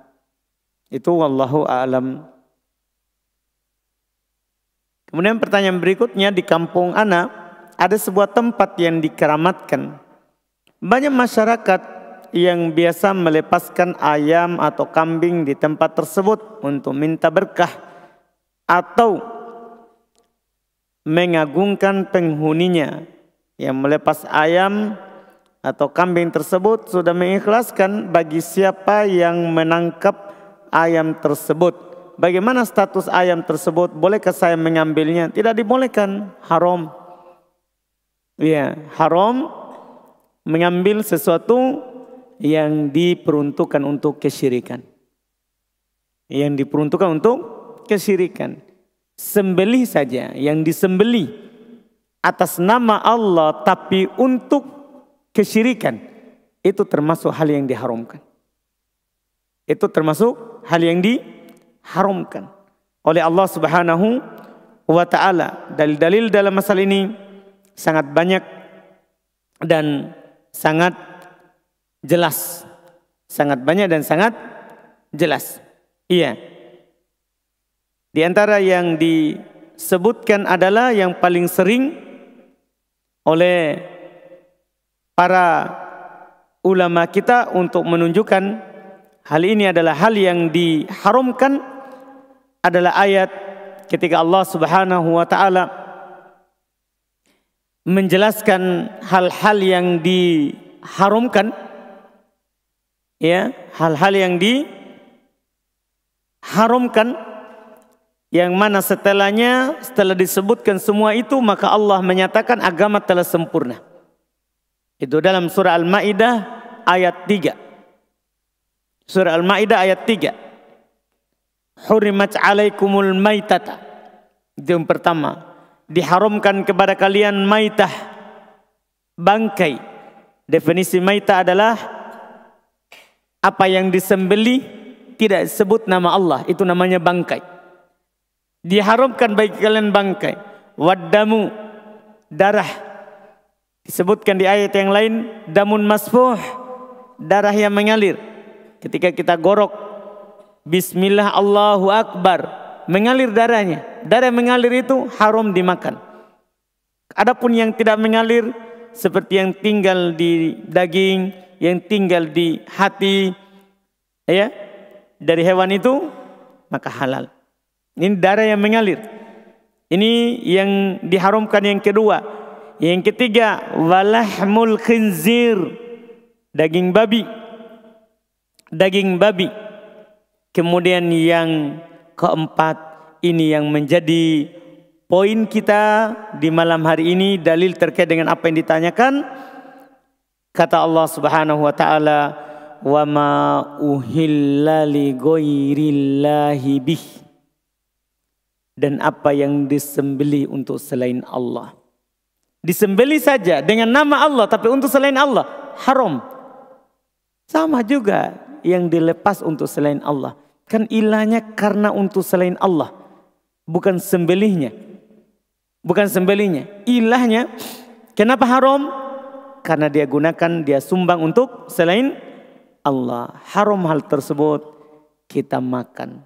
itu wallahu a'lam. Kemudian pertanyaan berikutnya di kampung Ana ada sebuah tempat yang dikeramatkan. Banyak masyarakat yang biasa melepaskan ayam atau kambing di tempat tersebut untuk minta berkah atau mengagungkan penghuninya yang melepas ayam atau kambing tersebut sudah mengikhlaskan bagi siapa yang menangkap ayam tersebut. Bagaimana status ayam tersebut? Bolehkah saya mengambilnya? Tidak dibolehkan, haram. Ya, haram mengambil sesuatu yang diperuntukkan untuk kesyirikan. Yang diperuntukkan untuk kesyirikan. Sembelih saja yang disembelih atas nama Allah tapi untuk kesyirikan. Itu termasuk hal yang diharamkan. Itu termasuk hal yang diharamkan oleh Allah Subhanahu wa taala. Dalil-dalil dalam masalah ini sangat banyak dan sangat jelas. Sangat banyak dan sangat jelas. Iya. Di antara yang disebutkan adalah yang paling sering oleh para ulama kita untuk menunjukkan hal ini adalah hal yang diharamkan adalah ayat ketika Allah Subhanahu wa taala menjelaskan hal-hal yang diharamkan ya hal-hal yang diharamkan yang mana setelahnya, setelah disebutkan semua itu, maka Allah menyatakan agama telah sempurna. Itu dalam surah Al-Ma'idah ayat 3. Surah Al-Ma'idah ayat 3. Hurimat alaikumul maitata. Itu yang pertama. Diharamkan kepada kalian maitah. Bangkai. Definisi maitah adalah apa yang disembeli tidak sebut nama Allah. Itu namanya bangkai. Diharamkan bagi kalian bangkai. Waddamu darah. Disebutkan di ayat yang lain damun masfuh darah yang mengalir. Ketika kita gorok bismillah Allahu akbar mengalir darahnya. Darah yang mengalir itu haram dimakan. Adapun yang tidak mengalir seperti yang tinggal di daging, yang tinggal di hati ya dari hewan itu maka halal. Ini darah yang mengalir. Ini yang diharamkan yang kedua. Yang ketiga, walahmul khinzir. Daging babi. Daging babi. Kemudian yang keempat, ini yang menjadi poin kita di malam hari ini. Dalil terkait dengan apa yang ditanyakan. Kata Allah subhanahu wa ta'ala, وَمَا أُهِلَّ لِغَيْرِ اللَّهِ bih dan apa yang disembeli untuk selain Allah. Disembeli saja dengan nama Allah tapi untuk selain Allah haram. Sama juga yang dilepas untuk selain Allah. Kan ilahnya karena untuk selain Allah. Bukan sembelihnya. Bukan sembelihnya. Ilahnya kenapa haram? Karena dia gunakan, dia sumbang untuk selain Allah. Haram hal tersebut kita makan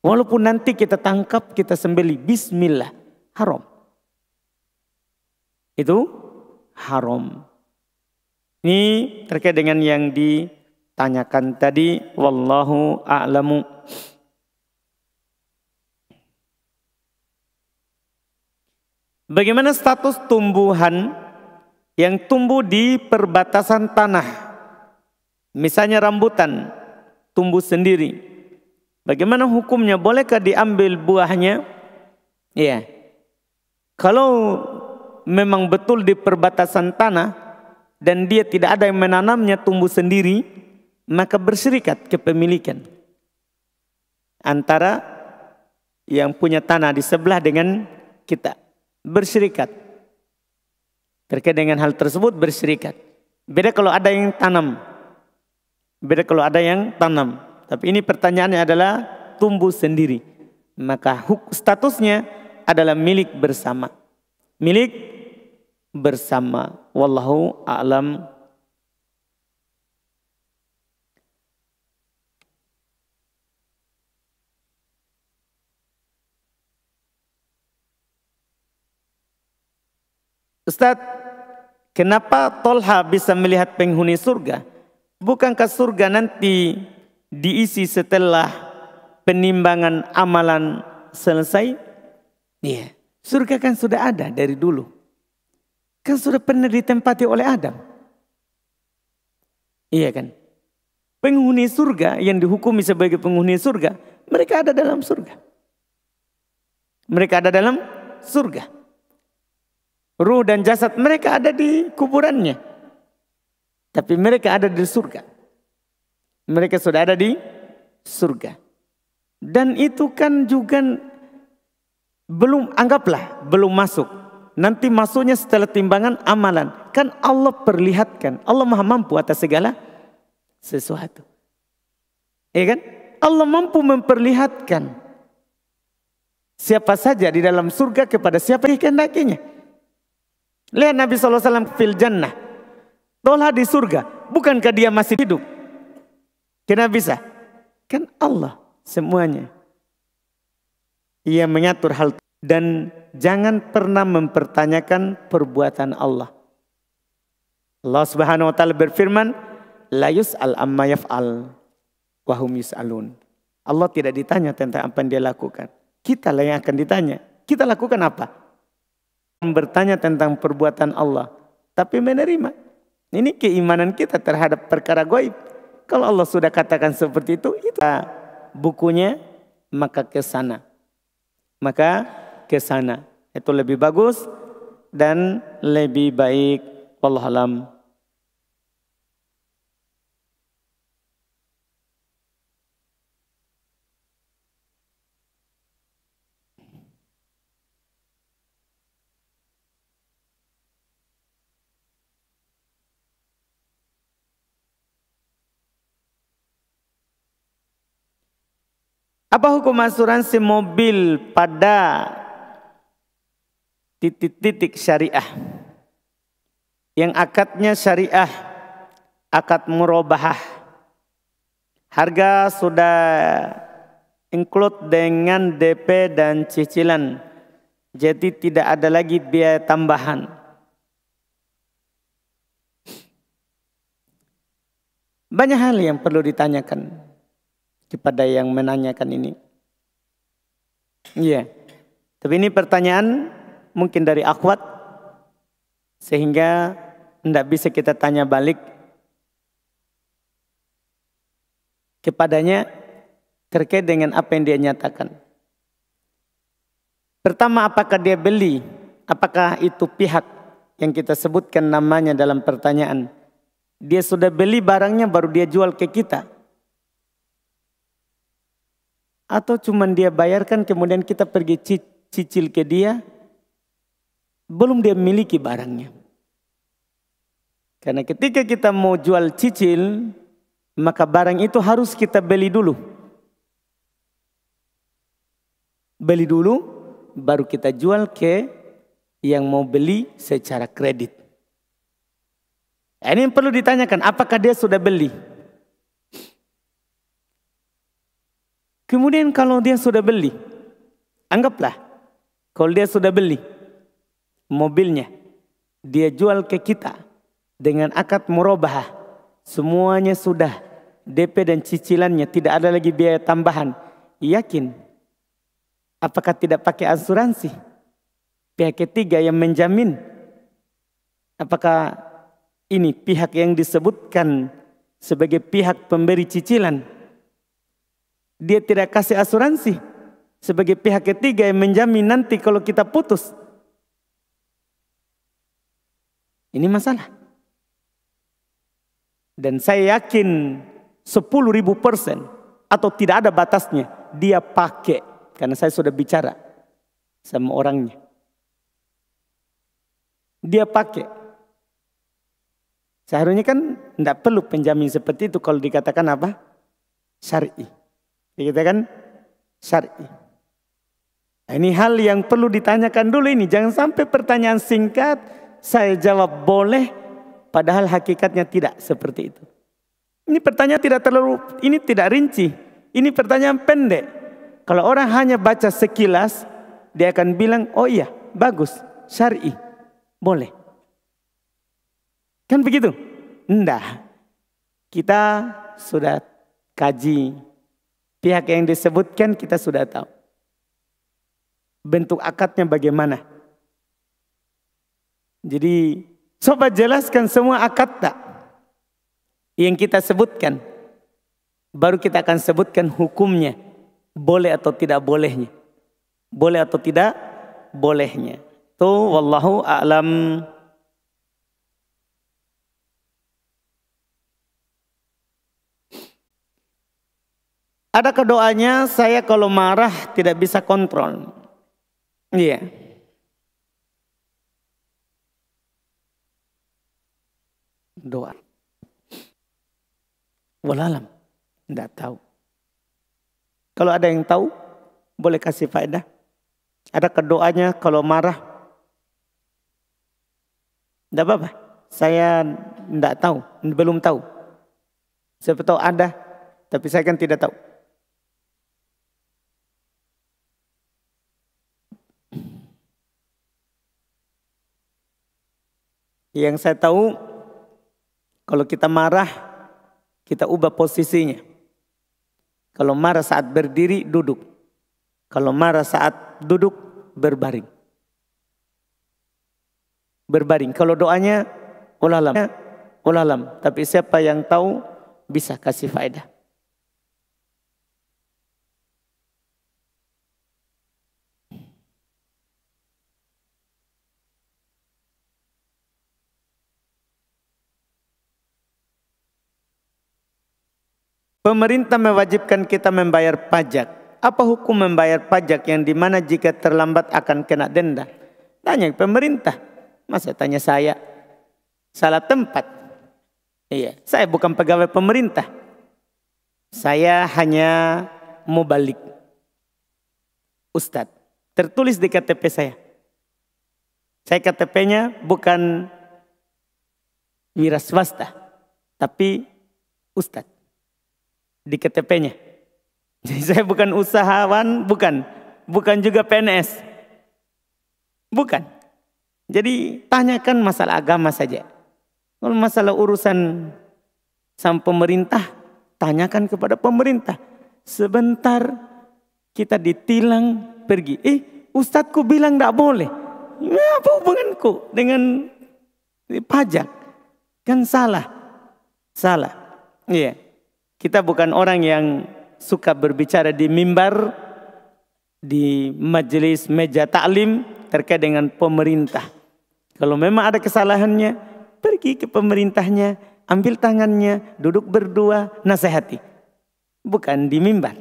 Walaupun nanti kita tangkap, kita sembeli. Bismillah. Haram. Itu haram. Ini terkait dengan yang ditanyakan tadi. Wallahu a'lamu. Bagaimana status tumbuhan yang tumbuh di perbatasan tanah? Misalnya rambutan tumbuh sendiri Bagaimana hukumnya? Bolehkah diambil buahnya? Iya. Kalau memang betul di perbatasan tanah dan dia tidak ada yang menanamnya tumbuh sendiri, maka berserikat kepemilikan antara yang punya tanah di sebelah dengan kita. Berserikat. Terkait dengan hal tersebut berserikat. Beda kalau ada yang tanam. Beda kalau ada yang tanam. Tapi ini pertanyaannya adalah tumbuh sendiri. Maka statusnya adalah milik bersama. Milik bersama. Wallahu a'lam Ustaz, kenapa Tolha bisa melihat penghuni surga? Bukankah surga nanti diisi setelah penimbangan amalan selesai. Iya. Surga kan sudah ada dari dulu. Kan sudah pernah ditempati oleh Adam. Iya kan? Penghuni surga yang dihukumi sebagai penghuni surga, mereka ada dalam surga. Mereka ada dalam surga. Ruh dan jasad mereka ada di kuburannya. Tapi mereka ada di surga mereka sudah ada di surga. Dan itu kan juga belum anggaplah belum masuk. Nanti masuknya setelah timbangan amalan. Kan Allah perlihatkan. Allah maha mampu atas segala sesuatu. Iya kan? Allah mampu memperlihatkan siapa saja di dalam surga kepada siapa dikehendakinya. Lihat Nabi SAW fil jannah. Tolah di surga. Bukankah dia masih hidup? Kenapa bisa? Kan Allah semuanya. Ia mengatur hal dan jangan pernah mempertanyakan perbuatan Allah. Allah Subhanahu wa taala berfirman, "La yus'al amma yaf'al wa hum yus'alun." Allah tidak ditanya tentang apa yang dia lakukan. Kita lah yang akan ditanya. Kita lakukan apa? Bertanya tentang perbuatan Allah, tapi menerima. Ini keimanan kita terhadap perkara goib. Kalau Allah sudah katakan seperti itu, itu bukunya maka ke sana. Maka ke sana. Itu lebih bagus dan lebih baik. Wallahualam. alam Apa hukum asuransi mobil pada titik-titik syariah yang akadnya syariah, akad murabahah. Harga sudah include dengan DP dan cicilan. Jadi tidak ada lagi biaya tambahan. Banyak hal yang perlu ditanyakan kepada yang menanyakan ini. Iya. Yeah. Tapi ini pertanyaan mungkin dari akhwat sehingga tidak bisa kita tanya balik kepadanya terkait dengan apa yang dia nyatakan. Pertama, apakah dia beli? Apakah itu pihak yang kita sebutkan namanya dalam pertanyaan? Dia sudah beli barangnya baru dia jual ke kita. Atau cuman dia bayarkan kemudian kita pergi cicil ke dia. Belum dia miliki barangnya. Karena ketika kita mau jual cicil, maka barang itu harus kita beli dulu. Beli dulu, baru kita jual ke yang mau beli secara kredit. Ini perlu ditanyakan, apakah dia sudah beli? Kemudian kalau dia sudah beli, anggaplah kalau dia sudah beli mobilnya, dia jual ke kita dengan akad murabahah. Semuanya sudah DP dan cicilannya, tidak ada lagi biaya tambahan. Yakin? Apakah tidak pakai asuransi? Pihak ketiga yang menjamin. Apakah ini pihak yang disebutkan sebagai pihak pemberi cicilan? Dia tidak kasih asuransi sebagai pihak ketiga yang menjamin nanti kalau kita putus. Ini masalah. Dan saya yakin 10 ribu persen atau tidak ada batasnya. Dia pakai. Karena saya sudah bicara sama orangnya. Dia pakai. Seharusnya kan tidak perlu penjamin seperti itu kalau dikatakan apa? Syari. Kita ya kan syar'i. Nah, ini hal yang perlu ditanyakan dulu ini. Jangan sampai pertanyaan singkat saya jawab boleh padahal hakikatnya tidak seperti itu. Ini pertanyaan tidak terlalu ini tidak rinci. Ini pertanyaan pendek. Kalau orang hanya baca sekilas dia akan bilang, "Oh iya, bagus, syar'i." Boleh. Kan begitu? Nda, Kita sudah kaji Pihak yang disebutkan kita sudah tahu. Bentuk akadnya bagaimana? Jadi, sobat jelaskan semua akad tak? Yang kita sebutkan. Baru kita akan sebutkan hukumnya. Boleh atau tidak bolehnya. Boleh atau tidak bolehnya. tuh wallahu a'lam. Ada kedoanya saya kalau marah tidak bisa kontrol? Iya. Yeah. Doa. Walalam. Tidak tahu. Kalau ada yang tahu, boleh kasih faedah. Ada kedoanya kalau marah? Tidak apa-apa. Saya tidak tahu, belum tahu. Saya tahu ada, tapi saya kan tidak tahu. Yang saya tahu kalau kita marah kita ubah posisinya. Kalau marah saat berdiri duduk. Kalau marah saat duduk berbaring. Berbaring. Kalau doanya ulalam. Ulalam. Tapi siapa yang tahu bisa kasih faedah. Pemerintah mewajibkan kita membayar pajak. Apa hukum membayar pajak yang dimana jika terlambat akan kena denda? Tanya pemerintah. Masa tanya saya? Salah tempat. Iya, saya bukan pegawai pemerintah. Saya hanya mau balik. Ustadz, tertulis di KTP saya. Saya KTP-nya bukan miras swasta, tapi Ustadz di KTP-nya. Jadi saya bukan usahawan, bukan. Bukan juga PNS. Bukan. Jadi tanyakan masalah agama saja. Kalau masalah urusan sama pemerintah, tanyakan kepada pemerintah. Sebentar kita ditilang pergi. Eh, ustadku bilang tidak boleh. Nah, apa hubunganku dengan pajak? Kan salah. Salah. Iya. Yeah. Kita bukan orang yang suka berbicara di mimbar, di majelis meja taklim terkait dengan pemerintah. Kalau memang ada kesalahannya, pergi ke pemerintahnya, ambil tangannya, duduk berdua, nasihati. Bukan di mimbar.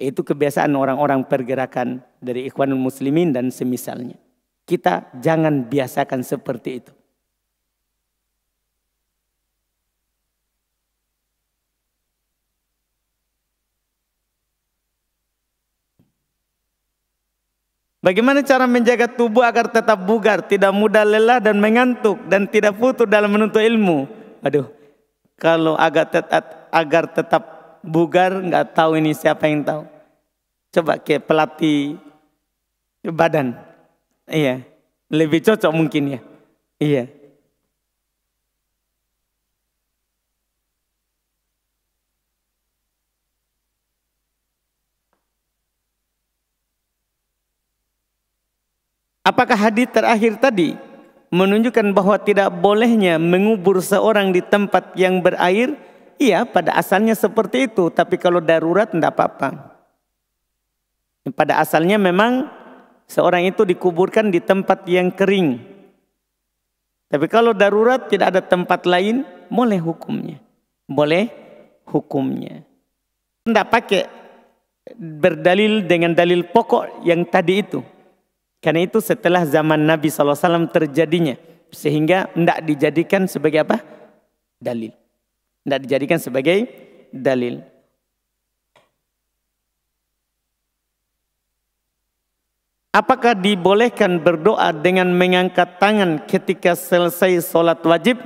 Itu kebiasaan orang-orang pergerakan dari ikhwanul muslimin dan semisalnya. Kita jangan biasakan seperti itu. Bagaimana cara menjaga tubuh agar tetap bugar, tidak mudah lelah dan mengantuk dan tidak putus dalam menuntut ilmu? Aduh, kalau agak tetap, agar tetap bugar, nggak tahu ini siapa yang tahu. Coba ke pelatih badan, iya, lebih cocok mungkin ya, iya. Apakah hadis terakhir tadi menunjukkan bahwa tidak bolehnya mengubur seorang di tempat yang berair? Iya, pada asalnya seperti itu, tapi kalau darurat tidak apa-apa. Pada asalnya memang seorang itu dikuburkan di tempat yang kering. Tapi kalau darurat tidak ada tempat lain, boleh hukumnya. Boleh hukumnya. Tidak pakai berdalil dengan dalil pokok yang tadi itu. Karena itu setelah zaman Nabi SAW terjadinya. Sehingga tidak dijadikan sebagai apa? Dalil. Tidak dijadikan sebagai dalil. Apakah dibolehkan berdoa dengan mengangkat tangan ketika selesai sholat wajib?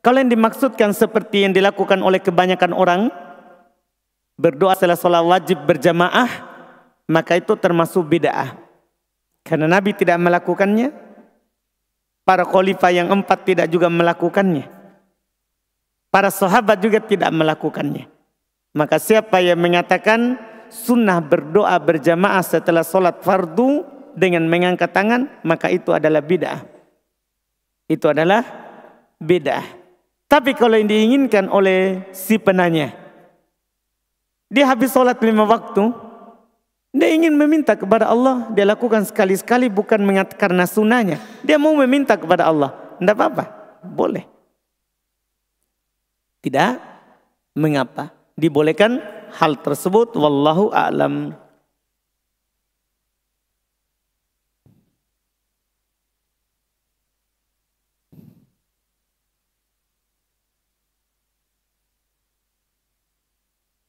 Kalau yang dimaksudkan seperti yang dilakukan oleh kebanyakan orang, berdoa setelah sholat wajib berjamaah, maka itu termasuk bid'ah. Ah. Karena Nabi tidak melakukannya. Para khalifah yang empat tidak juga melakukannya. Para sahabat juga tidak melakukannya. Maka siapa yang mengatakan sunnah berdoa berjamaah setelah sholat fardu dengan mengangkat tangan, maka itu adalah bid'ah. Itu adalah bid'ah. Tapi kalau yang diinginkan oleh si penanya, dia habis sholat lima waktu, dia ingin meminta kepada Allah, dia lakukan sekali-sekali bukan mengat karena sunahnya. Dia mau meminta kepada Allah. Tidak apa-apa, boleh. Tidak, mengapa? Dibolehkan hal tersebut, wallahu a'lam.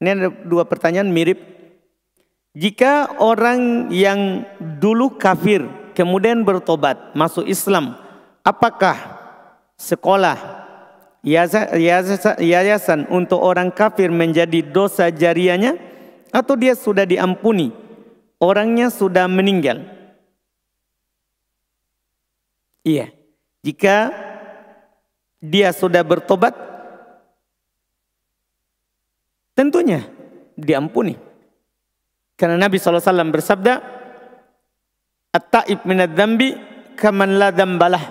Ini ada dua pertanyaan mirip jika orang yang dulu kafir kemudian bertobat masuk Islam, apakah sekolah yayasan untuk orang kafir menjadi dosa jariannya atau dia sudah diampuni? Orangnya sudah meninggal. Iya. Jika dia sudah bertobat tentunya diampuni. Karena Nabi SAW bersabda, At-ta'ib minad dambi kaman la dambalah.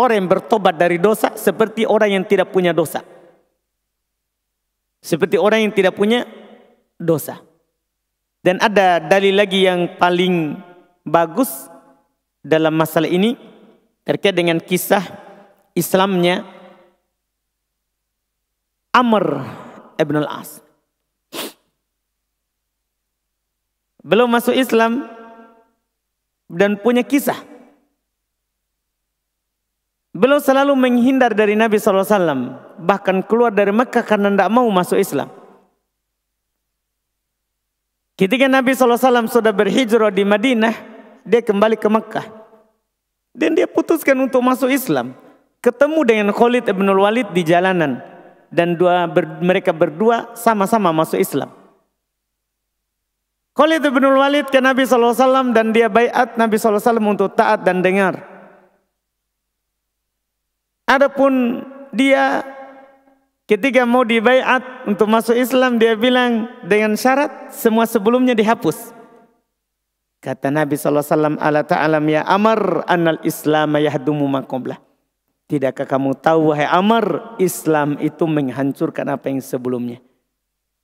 Orang yang bertobat dari dosa seperti orang yang tidak punya dosa. Seperti orang yang tidak punya dosa. Dan ada dalil lagi yang paling bagus dalam masalah ini terkait dengan kisah Islamnya Amr ibn al-As. belum masuk Islam dan punya kisah. Beliau selalu menghindar dari Nabi SAW. Bahkan keluar dari Mekah karena tidak mau masuk Islam. Ketika Nabi SAW sudah berhijrah di Madinah, dia kembali ke Mekah. Dan dia putuskan untuk masuk Islam. Ketemu dengan Khalid ibn Walid di jalanan. Dan dua, ber, mereka berdua sama-sama masuk Islam. Khalid bin Walid ke Nabi SAW dan dia baiat Nabi SAW untuk taat dan dengar. Adapun dia ketika mau dibaiat untuk masuk Islam dia bilang dengan syarat semua sebelumnya dihapus. Kata Nabi SAW, Ala ta'alam ya Amar, annal Islam yahdumu maqoblah. Tidakkah kamu tahu, wahai Amar, Islam itu menghancurkan apa yang sebelumnya.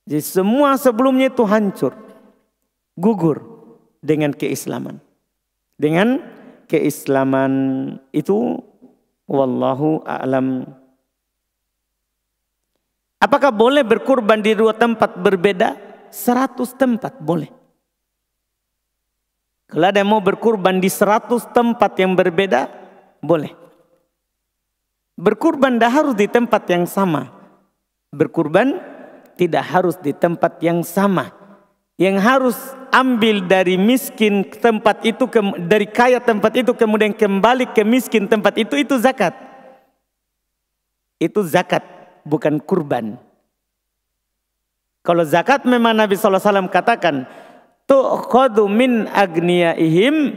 Jadi semua sebelumnya itu hancur gugur dengan keislaman. Dengan keislaman itu wallahu a'lam. Apakah boleh berkurban di dua tempat berbeda? Seratus tempat boleh. Kalau ada yang mau berkurban di seratus tempat yang berbeda, boleh. Berkurban tidak harus di tempat yang sama. Berkurban tidak harus di tempat yang sama yang harus ambil dari miskin tempat itu ke, dari kaya tempat itu kemudian kembali ke miskin tempat itu itu zakat. Itu zakat bukan kurban. Kalau zakat memang Nabi SAW katakan tu'khadu min agniyaihim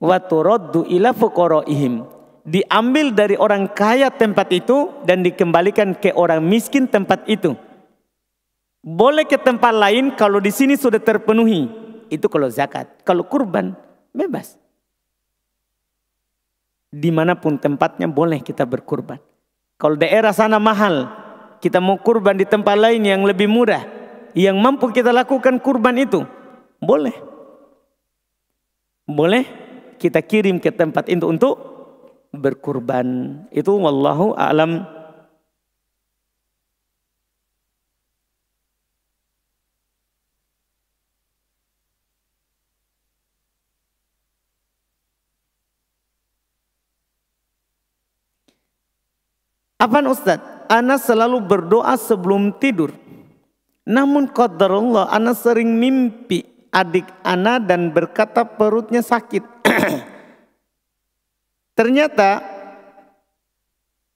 wa turaddu ila fuqaraihim. Diambil dari orang kaya tempat itu dan dikembalikan ke orang miskin tempat itu. Boleh ke tempat lain kalau di sini sudah terpenuhi. Itu kalau zakat. Kalau kurban, bebas. Dimanapun tempatnya boleh kita berkurban. Kalau daerah sana mahal, kita mau kurban di tempat lain yang lebih murah. Yang mampu kita lakukan kurban itu. Boleh. Boleh kita kirim ke tempat itu untuk berkurban. Itu wallahu a'lam Apaan Ustaz? Ana selalu berdoa sebelum tidur. Namun Allah, Ana sering mimpi adik Ana dan berkata perutnya sakit. ternyata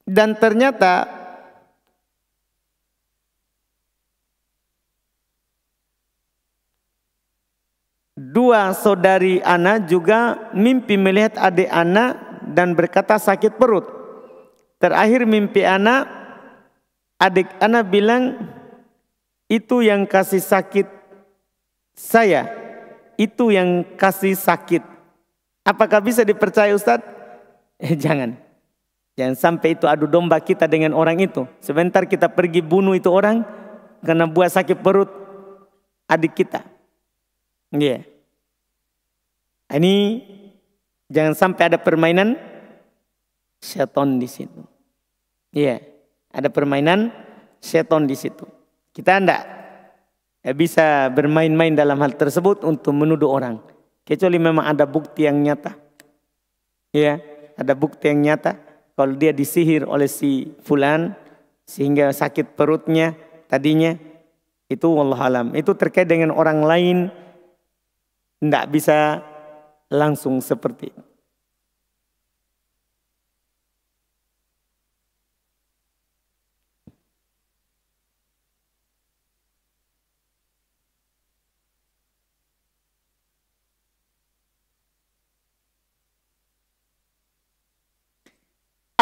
dan ternyata dua saudari Ana juga mimpi melihat adik Ana dan berkata sakit perut. Terakhir mimpi anak, adik anak bilang, itu yang kasih sakit saya, itu yang kasih sakit. Apakah bisa dipercaya Ustadz? Eh, jangan. Jangan sampai itu adu domba kita dengan orang itu. Sebentar kita pergi bunuh itu orang karena buat sakit perut adik kita. Iya. Yeah. Ini jangan sampai ada permainan seton di situ. Iya, ada permainan seton di situ. Kita tidak bisa bermain-main dalam hal tersebut untuk menuduh orang. Kecuali memang ada bukti yang nyata. Ya, ada bukti yang nyata. Kalau dia disihir oleh si fulan sehingga sakit perutnya tadinya itu wallahualam. Itu terkait dengan orang lain tidak bisa langsung seperti itu.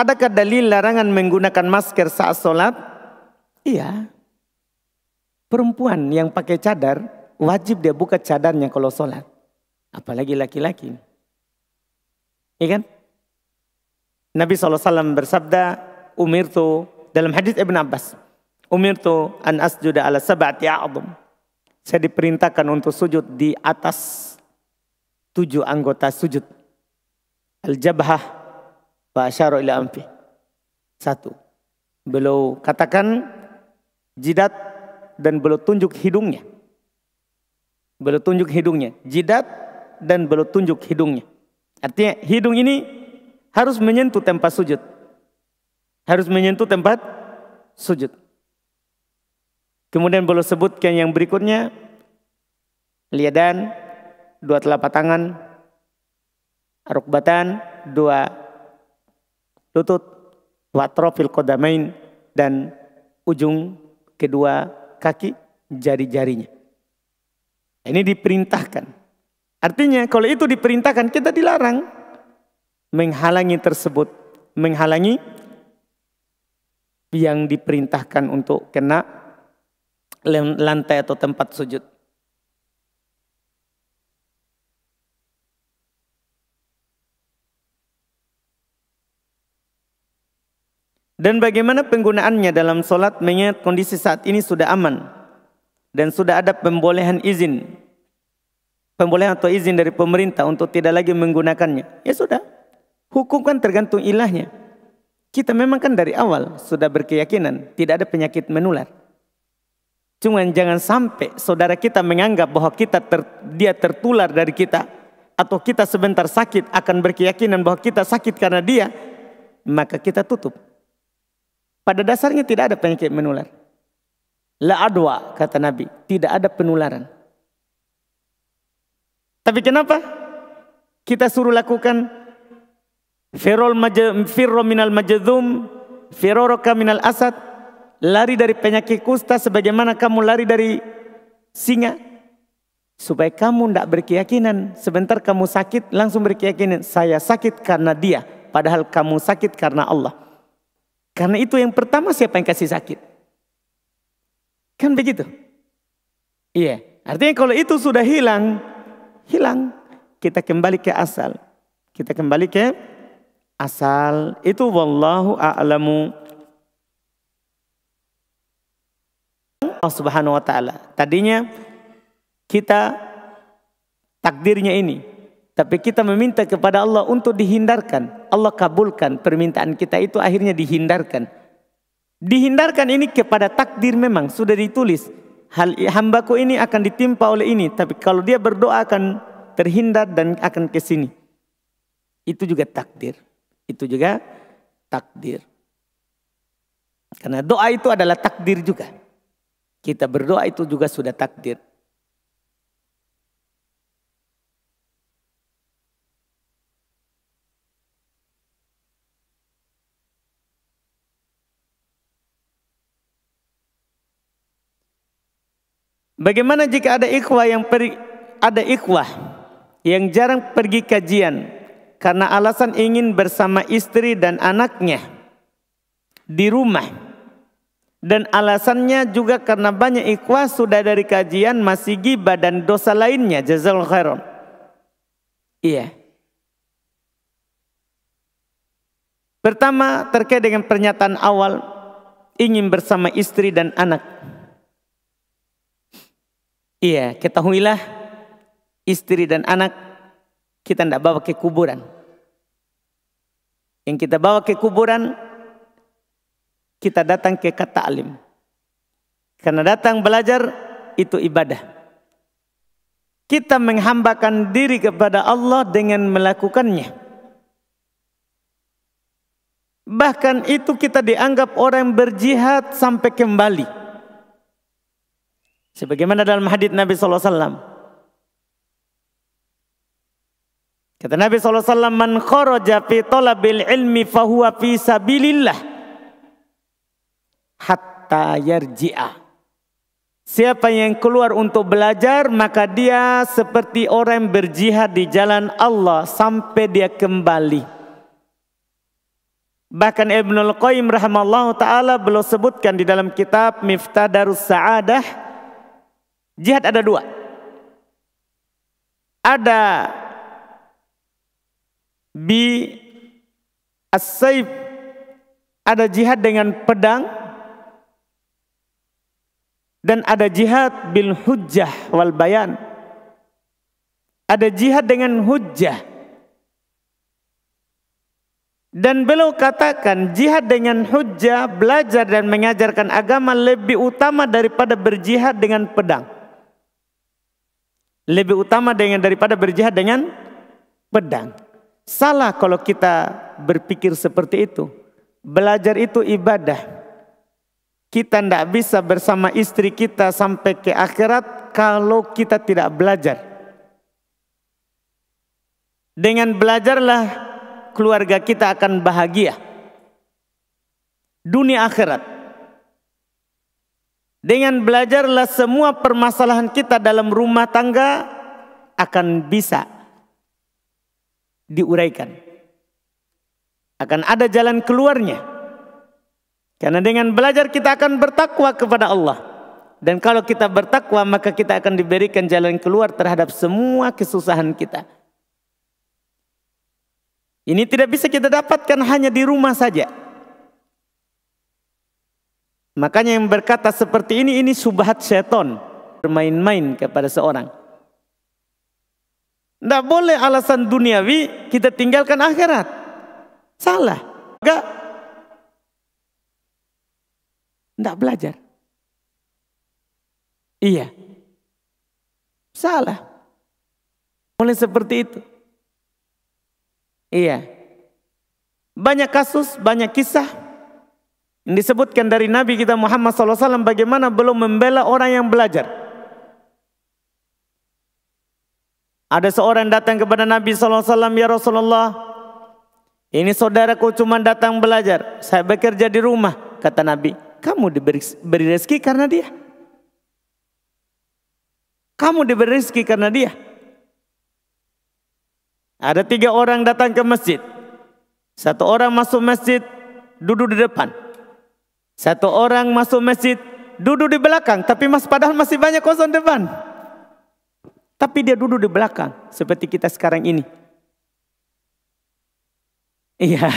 Adakah dalil larangan menggunakan masker saat sholat? Iya. Perempuan yang pakai cadar, wajib dia buka cadarnya kalau sholat. Apalagi laki-laki. Iya kan? Nabi SAW bersabda, Umirtu, dalam hadis Ibn Abbas, Umirtu an asjuda ala sab'ati a'adum. Saya diperintahkan untuk sujud di atas tujuh anggota sujud. Al-jabhah, Fa'asyara ila amfi. Satu. Beliau katakan jidat dan beliau tunjuk hidungnya. Beliau tunjuk hidungnya. Jidat dan beliau tunjuk hidungnya. Artinya hidung ini harus menyentuh tempat sujud. Harus menyentuh tempat sujud. Kemudian beliau sebutkan yang berikutnya. Liadan, dua telapak tangan. Rukbatan, dua lutut, watrofil kodamain, dan ujung kedua kaki jari-jarinya. Ini diperintahkan. Artinya kalau itu diperintahkan kita dilarang menghalangi tersebut, menghalangi yang diperintahkan untuk kena lantai atau tempat sujud. Dan bagaimana penggunaannya dalam sholat mengingat kondisi saat ini sudah aman dan sudah ada pembolehan izin pembolehan atau izin dari pemerintah untuk tidak lagi menggunakannya. Ya sudah. Hukum kan tergantung ilahnya. Kita memang kan dari awal sudah berkeyakinan tidak ada penyakit menular. Cuman jangan sampai saudara kita menganggap bahwa kita ter, dia tertular dari kita atau kita sebentar sakit akan berkeyakinan bahwa kita sakit karena dia, maka kita tutup. Pada dasarnya tidak ada penyakit menular. La adwa kata Nabi, tidak ada penularan. Tapi kenapa kita suruh lakukan firol firro minal majdum, firoroka minal asad, lari dari penyakit kusta sebagaimana kamu lari dari singa supaya kamu tidak berkeyakinan sebentar kamu sakit langsung berkeyakinan saya sakit karena dia padahal kamu sakit karena Allah. Karena itu yang pertama siapa yang kasih sakit? Kan begitu? Iya. Artinya kalau itu sudah hilang, hilang. Kita kembali ke asal. Kita kembali ke asal. Itu wallahu a'lamu. Allah Subhanahu wa taala. Tadinya kita takdirnya ini tapi kita meminta kepada Allah untuk dihindarkan. Allah kabulkan permintaan kita itu akhirnya dihindarkan. Dihindarkan ini kepada takdir memang sudah ditulis. Hal hambaku ini akan ditimpa oleh ini. Tapi kalau dia berdoa akan terhindar dan akan ke sini. Itu juga takdir. Itu juga takdir. Karena doa itu adalah takdir juga. Kita berdoa itu juga sudah takdir. Bagaimana jika ada ikhwah yang per, ada ikhwah yang jarang pergi kajian karena alasan ingin bersama istri dan anaknya di rumah dan alasannya juga karena banyak ikhwah sudah dari kajian masih gibah dan dosa lainnya jazal khairan. Iya. Pertama terkait dengan pernyataan awal ingin bersama istri dan anak. Iya, ketahuilah istri dan anak kita tidak bawa ke kuburan. Yang kita bawa ke kuburan, kita datang ke kata alim. Karena datang belajar itu ibadah. Kita menghambakan diri kepada Allah dengan melakukannya. Bahkan itu kita dianggap orang berjihad sampai kembali. Sebagaimana dalam hadits Nabi SAW. alaihi wasallam. Kata Nabi SAW, alaihi wasallam, "Man kharaja fi talabil ilmi fahuwa fi sabilillah hatta yarji'a." Siapa yang keluar untuk belajar maka dia seperti orang yang berjihad di jalan Allah sampai dia kembali. Bahkan Ibnul Qayyim rahimallahu taala beliau sebutkan di dalam kitab Miftah Darus Sa'adah Jihad ada dua. Ada bi asaib ada jihad dengan pedang dan ada jihad bil hujjah wal bayan. Ada jihad dengan hujjah. Dan beliau katakan jihad dengan hujjah belajar dan mengajarkan agama lebih utama daripada berjihad dengan pedang lebih utama dengan daripada berjihad dengan pedang. Salah kalau kita berpikir seperti itu. Belajar itu ibadah. Kita tidak bisa bersama istri kita sampai ke akhirat kalau kita tidak belajar. Dengan belajarlah keluarga kita akan bahagia. Dunia akhirat. Dengan belajarlah semua permasalahan kita dalam rumah tangga akan bisa diuraikan. Akan ada jalan keluarnya. Karena dengan belajar kita akan bertakwa kepada Allah. Dan kalau kita bertakwa maka kita akan diberikan jalan keluar terhadap semua kesusahan kita. Ini tidak bisa kita dapatkan hanya di rumah saja. Makanya yang berkata seperti ini, ini subhat seton. Bermain-main kepada seorang. Tidak boleh alasan duniawi kita tinggalkan akhirat. Salah. Enggak. Tidak belajar. Iya. Salah. Mulai seperti itu. Iya. Banyak kasus, banyak kisah Disebutkan dari Nabi kita Muhammad SAW bagaimana belum membela orang yang belajar. Ada seorang datang kepada Nabi SAW, Ya Rasulullah, ini saudaraku cuma datang belajar, saya bekerja di rumah. Kata Nabi, kamu diberi beri rezeki karena dia. Kamu diberi rezeki karena dia. Ada tiga orang datang ke masjid. Satu orang masuk masjid, duduk di depan. Satu orang masuk masjid, duduk di belakang, tapi mas padahal masih banyak kosong depan. Tapi dia duduk di belakang, seperti kita sekarang ini. Iya.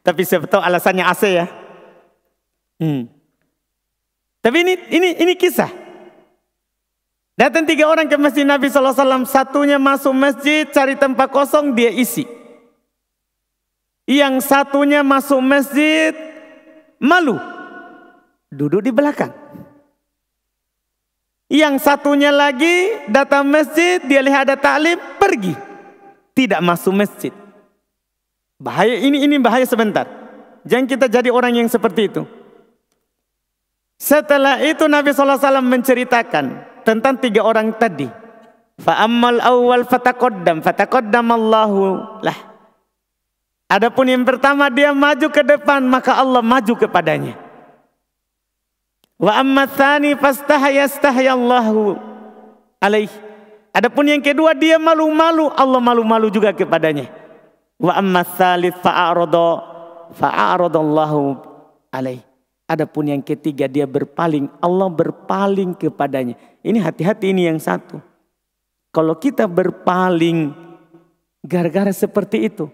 Tapi saya tahu alasannya AC ya. Hmm. Tapi ini ini ini kisah. Datang tiga orang ke masjid Nabi SAW. Satunya masuk masjid cari tempat kosong dia isi. Yang satunya masuk masjid malu duduk di belakang. Yang satunya lagi datang masjid, dia lihat ada taklim, pergi. Tidak masuk masjid. Bahaya ini ini bahaya sebentar. Jangan kita jadi orang yang seperti itu. Setelah itu Nabi SAW menceritakan tentang tiga orang tadi. Fa'ammal awal fatakoddam, fatakoddam Allahu lah. Adapun yang pertama dia maju ke depan maka Allah maju kepadanya. Wa amma tsani Allahu alaih. Adapun yang kedua dia malu-malu, Allah malu-malu juga kepadanya. Wa amma fa'arada fa'aradallahu alaih. Adapun yang ketiga dia berpaling, Allah berpaling kepadanya. Ini hati-hati ini yang satu. Kalau kita berpaling gara-gara seperti itu,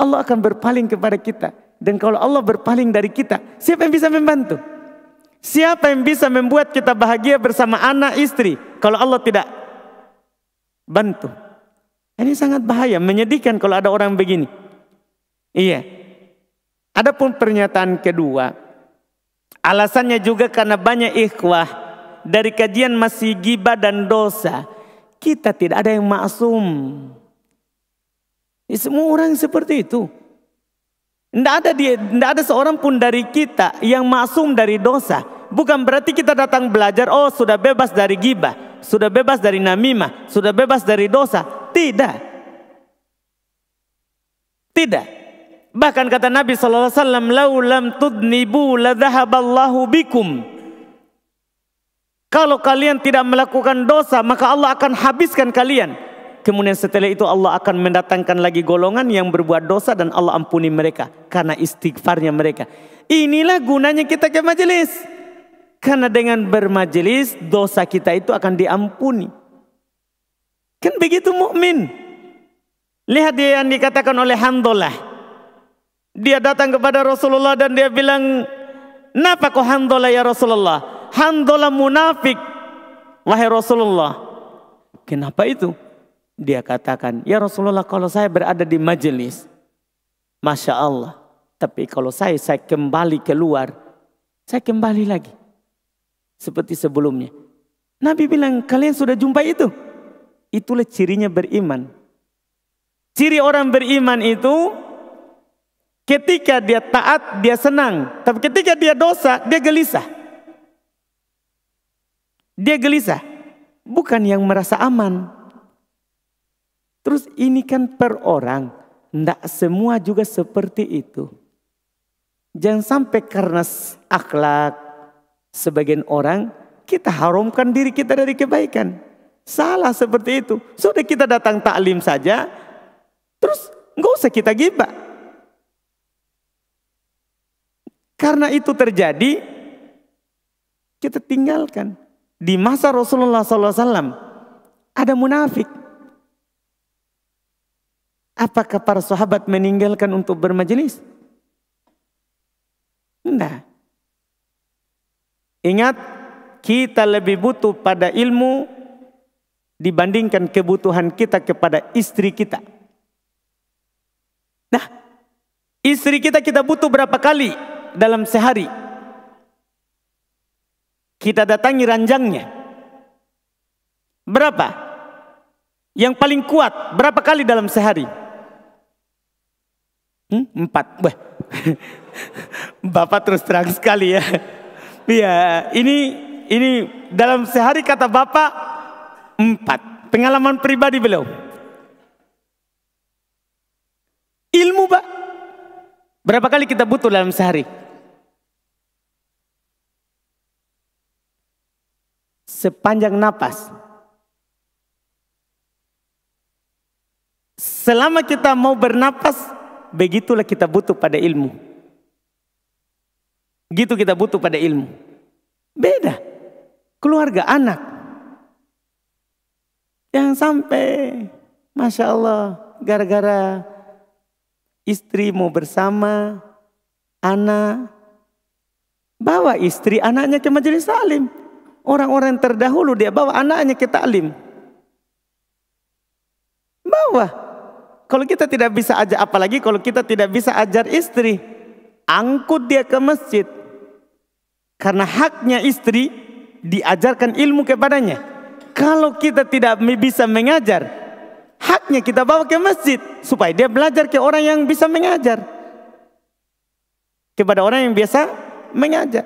Allah akan berpaling kepada kita. Dan kalau Allah berpaling dari kita, siapa yang bisa membantu? Siapa yang bisa membuat kita bahagia bersama anak istri kalau Allah tidak bantu? Ini sangat bahaya, menyedihkan kalau ada orang begini. Iya. Adapun pernyataan kedua, alasannya juga karena banyak ikhwah dari kajian masih gibah dan dosa. Kita tidak ada yang maksum. Ya, semua orang seperti itu. Tidak ada dia, tidak ada seorang pun dari kita yang masum dari dosa. Bukan berarti kita datang belajar, oh sudah bebas dari gibah, sudah bebas dari namimah, sudah bebas dari dosa. Tidak. Tidak. Bahkan kata Nabi SAW, laulam tudnibu ladhahaballahu bikum. Kalau kalian tidak melakukan dosa, maka Allah akan habiskan kalian. Kemudian setelah itu Allah akan mendatangkan lagi golongan yang berbuat dosa dan Allah ampuni mereka. Karena istighfarnya mereka. Inilah gunanya kita ke majelis. Karena dengan bermajelis dosa kita itu akan diampuni. Kan begitu mukmin. Lihat dia yang dikatakan oleh Handolah. Dia datang kepada Rasulullah dan dia bilang, Kenapa kau Handolah ya Rasulullah? Handolah munafik. Wahai Rasulullah. Kenapa itu? Dia katakan, ya Rasulullah kalau saya berada di majelis, Masya Allah. Tapi kalau saya, saya kembali keluar, saya kembali lagi. Seperti sebelumnya. Nabi bilang, kalian sudah jumpa itu. Itulah cirinya beriman. Ciri orang beriman itu, ketika dia taat, dia senang. Tapi ketika dia dosa, dia gelisah. Dia gelisah. Bukan yang merasa aman. Terus ini kan per orang, ndak semua juga seperti itu. Jangan sampai karena akhlak sebagian orang kita haramkan diri kita dari kebaikan. Salah seperti itu. Sudah kita datang taklim saja, terus nggak usah kita gibah. Karena itu terjadi, kita tinggalkan. Di masa Rasulullah SAW ada munafik Apakah para sahabat meninggalkan untuk bermajelis? Tidak. Ingat, kita lebih butuh pada ilmu dibandingkan kebutuhan kita kepada istri kita. Nah, istri kita kita butuh berapa kali dalam sehari? Kita datangi ranjangnya. Berapa? Yang paling kuat berapa kali dalam sehari? Hmm? Empat. Wah. Bapak terus terang sekali ya. Iya, ini ini dalam sehari kata Bapak empat. Pengalaman pribadi beliau. Ilmu, Pak. Berapa kali kita butuh dalam sehari? Sepanjang napas. Selama kita mau bernapas, begitulah kita butuh pada ilmu. Gitu kita butuh pada ilmu. Beda. Keluarga anak. yang sampai. Masya Allah. Gara-gara istri mau bersama. Anak. Bawa istri anaknya ke majelis salim. Orang-orang terdahulu dia bawa anaknya ke taklim. Bawa. Kalau kita tidak bisa ajar, apalagi kalau kita tidak bisa ajar istri, angkut dia ke masjid. Karena haknya istri diajarkan ilmu kepadanya. Kalau kita tidak bisa mengajar, haknya kita bawa ke masjid supaya dia belajar ke orang yang bisa mengajar. Kepada orang yang biasa mengajar.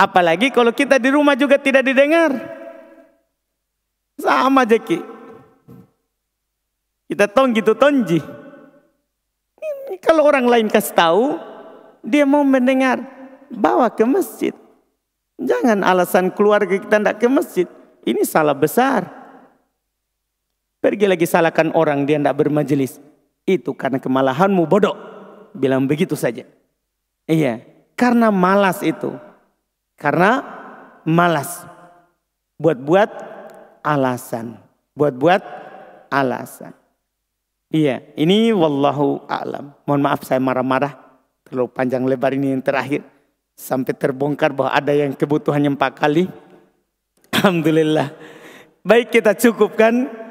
Apalagi kalau kita di rumah juga tidak didengar. Sama Jeki. Kita tong gitu tonji. Ini, kalau orang lain kasih tahu, dia mau mendengar, bawa ke masjid. Jangan alasan keluarga kita tidak ke masjid. Ini salah besar. Pergi lagi salahkan orang dia tidak bermajelis. Itu karena kemalahanmu bodoh. Bilang begitu saja. Iya, karena malas itu. Karena malas. Buat-buat alasan. Buat-buat alasan. Iya, ini wallahu a'lam. Mohon maaf saya marah-marah terlalu panjang lebar ini yang terakhir sampai terbongkar bahwa ada yang kebutuhannya empat kali. Alhamdulillah. Baik kita cukupkan